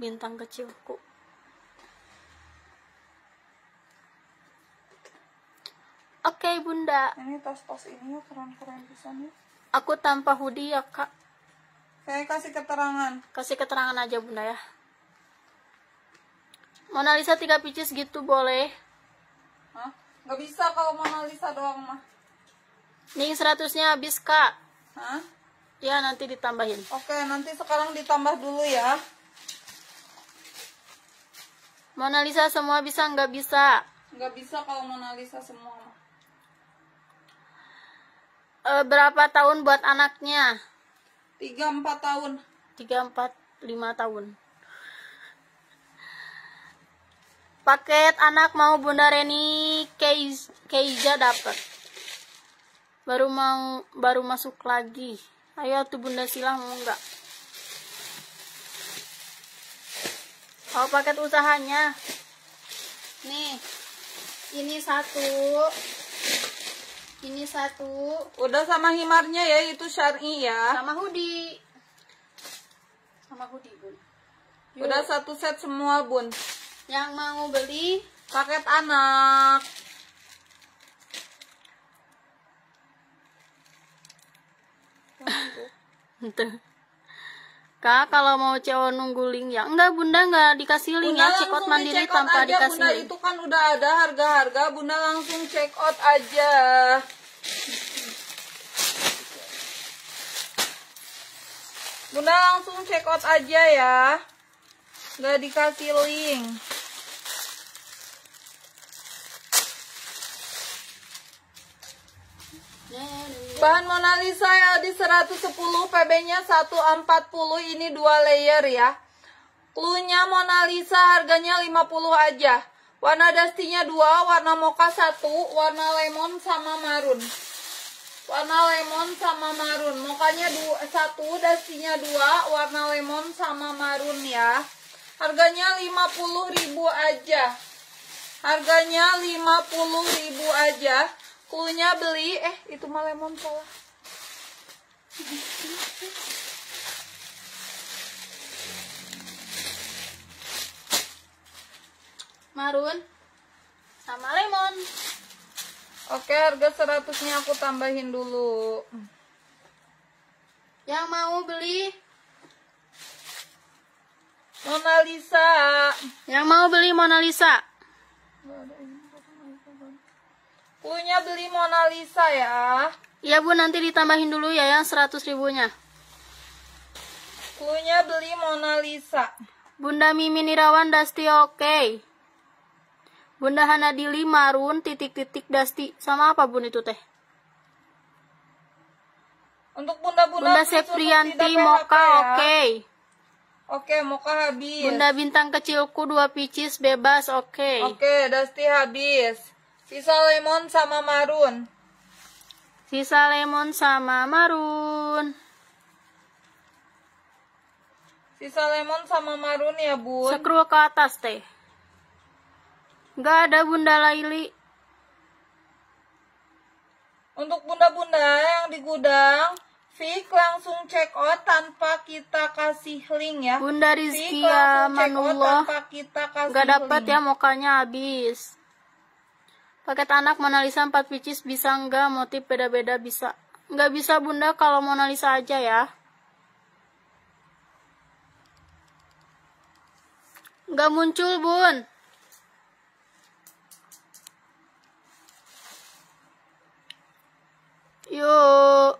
bintang kecilku oke okay, bunda ini tas-tas ini oh, keren-keren di sana ya. aku tanpa hoodie ya kak saya kasih keterangan kasih keterangan aja bunda ya Mona Lisa tiga pieces gitu boleh Hah? Gak bisa kalau Mona Lisa doang mah Ning seratusnya habis kak Hah? Ya, nanti ditambahin. Oke, nanti sekarang ditambah dulu ya. Mona Lisa semua bisa nggak bisa? Nggak bisa kalau Mona Lisa semua. E, berapa tahun buat anaknya? Tiga empat tahun. Tiga empat lima tahun. Paket anak mau Bunda Reni Keiza dapat baru mau baru masuk lagi ayo tuh bunda silang mau nggak oh paket usahanya nih ini satu ini satu udah sama himarnya ya itu syari ya sama hoodie sama hoodie bun Yuk. udah satu set semua bun yang mau beli paket anak Kak, kalau mau cewek nunggu link ya. Enggak, Bunda enggak dikasih link bunda ya. Check out mandiri check out tanpa aja, dikasih bunda link. itu kan udah ada harga-harga. Bunda langsung check out aja. Bunda langsung check out aja ya. Enggak dikasih link. Yeah, nah, nah. Bahan Mona Lisa LD 110 PB-nya 140 ini dua layer ya. Klunya Mona Lisa harganya 50 aja. Warna dustinya dua, warna mocha satu, warna lemon sama marun. Warna lemon sama marun. Mokanya satu, dasinya dua, warna lemon sama marun ya. Harganya 50.000 aja. Harganya 50.000 aja. Kulunya beli, eh itu mah lemon pola. Marun sama lemon. Oke, harga seratusnya aku tambahin dulu. Yang mau beli Mona Lisa. Yang mau beli Mona Lisa punya beli Mona Lisa ya. Iya Bu, nanti ditambahin dulu ya yang 100 ribunya. punya beli Mona Lisa. Bunda Mimi Nirawan Dasti oke. Okay. Bunda Dili Marun titik-titik Dasti. Sama apa Bun itu teh? Untuk bunda-bunda Bunda Seprianti Moka ya. oke. Okay. Oke, okay, Moka habis. Bunda bintang kecilku dua picis bebas, oke. Okay. Oke, okay, Dasti habis. Sisa lemon sama marun. Sisa lemon sama marun. Sisa lemon sama marun ya, Bun. Sekru ke atas, Teh. Gak ada Bunda Laili. Untuk bunda-bunda yang di gudang, Fik langsung check out tanpa kita kasih link ya. Bunda Rizky ya, Manullah. Gak dapat ya mukanya habis. Paket anak Mona Lisa 4 pieces bisa enggak Motif beda-beda bisa. enggak bisa bunda kalau Mona Lisa aja ya. enggak muncul bun. Yuk,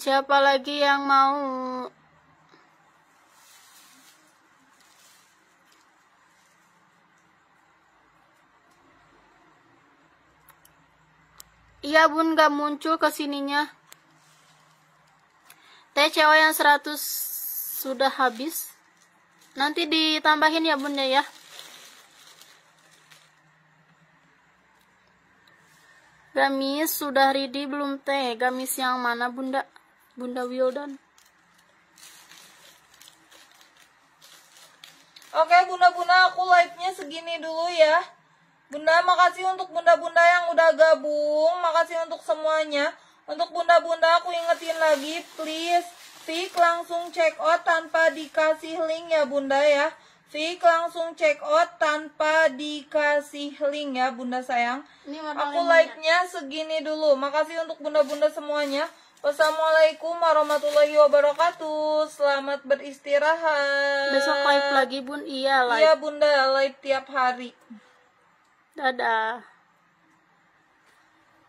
siapa lagi yang mau? Iya bun gak muncul ke sininya. Teh cewek yang 100 sudah habis. Nanti ditambahin ya bunda ya, ya. Gamis sudah ready belum teh? Gamis yang mana bunda? Bunda Wildan. Oke bunda-bunda aku live-nya segini dulu ya. Bunda, makasih untuk bunda-bunda yang udah gabung. Makasih untuk semuanya. Untuk bunda-bunda aku ingetin lagi, please. Fik langsung check out tanpa dikasih link ya bunda ya. Fik langsung check out tanpa dikasih link ya bunda sayang. Ini aku ya. like-nya segini dulu. Makasih untuk bunda-bunda semuanya. Wassalamualaikum warahmatullahi wabarakatuh. Selamat beristirahat. Besok live lagi, Bun. Iya, live. Iya, Bunda, live tiap hari. Dadah.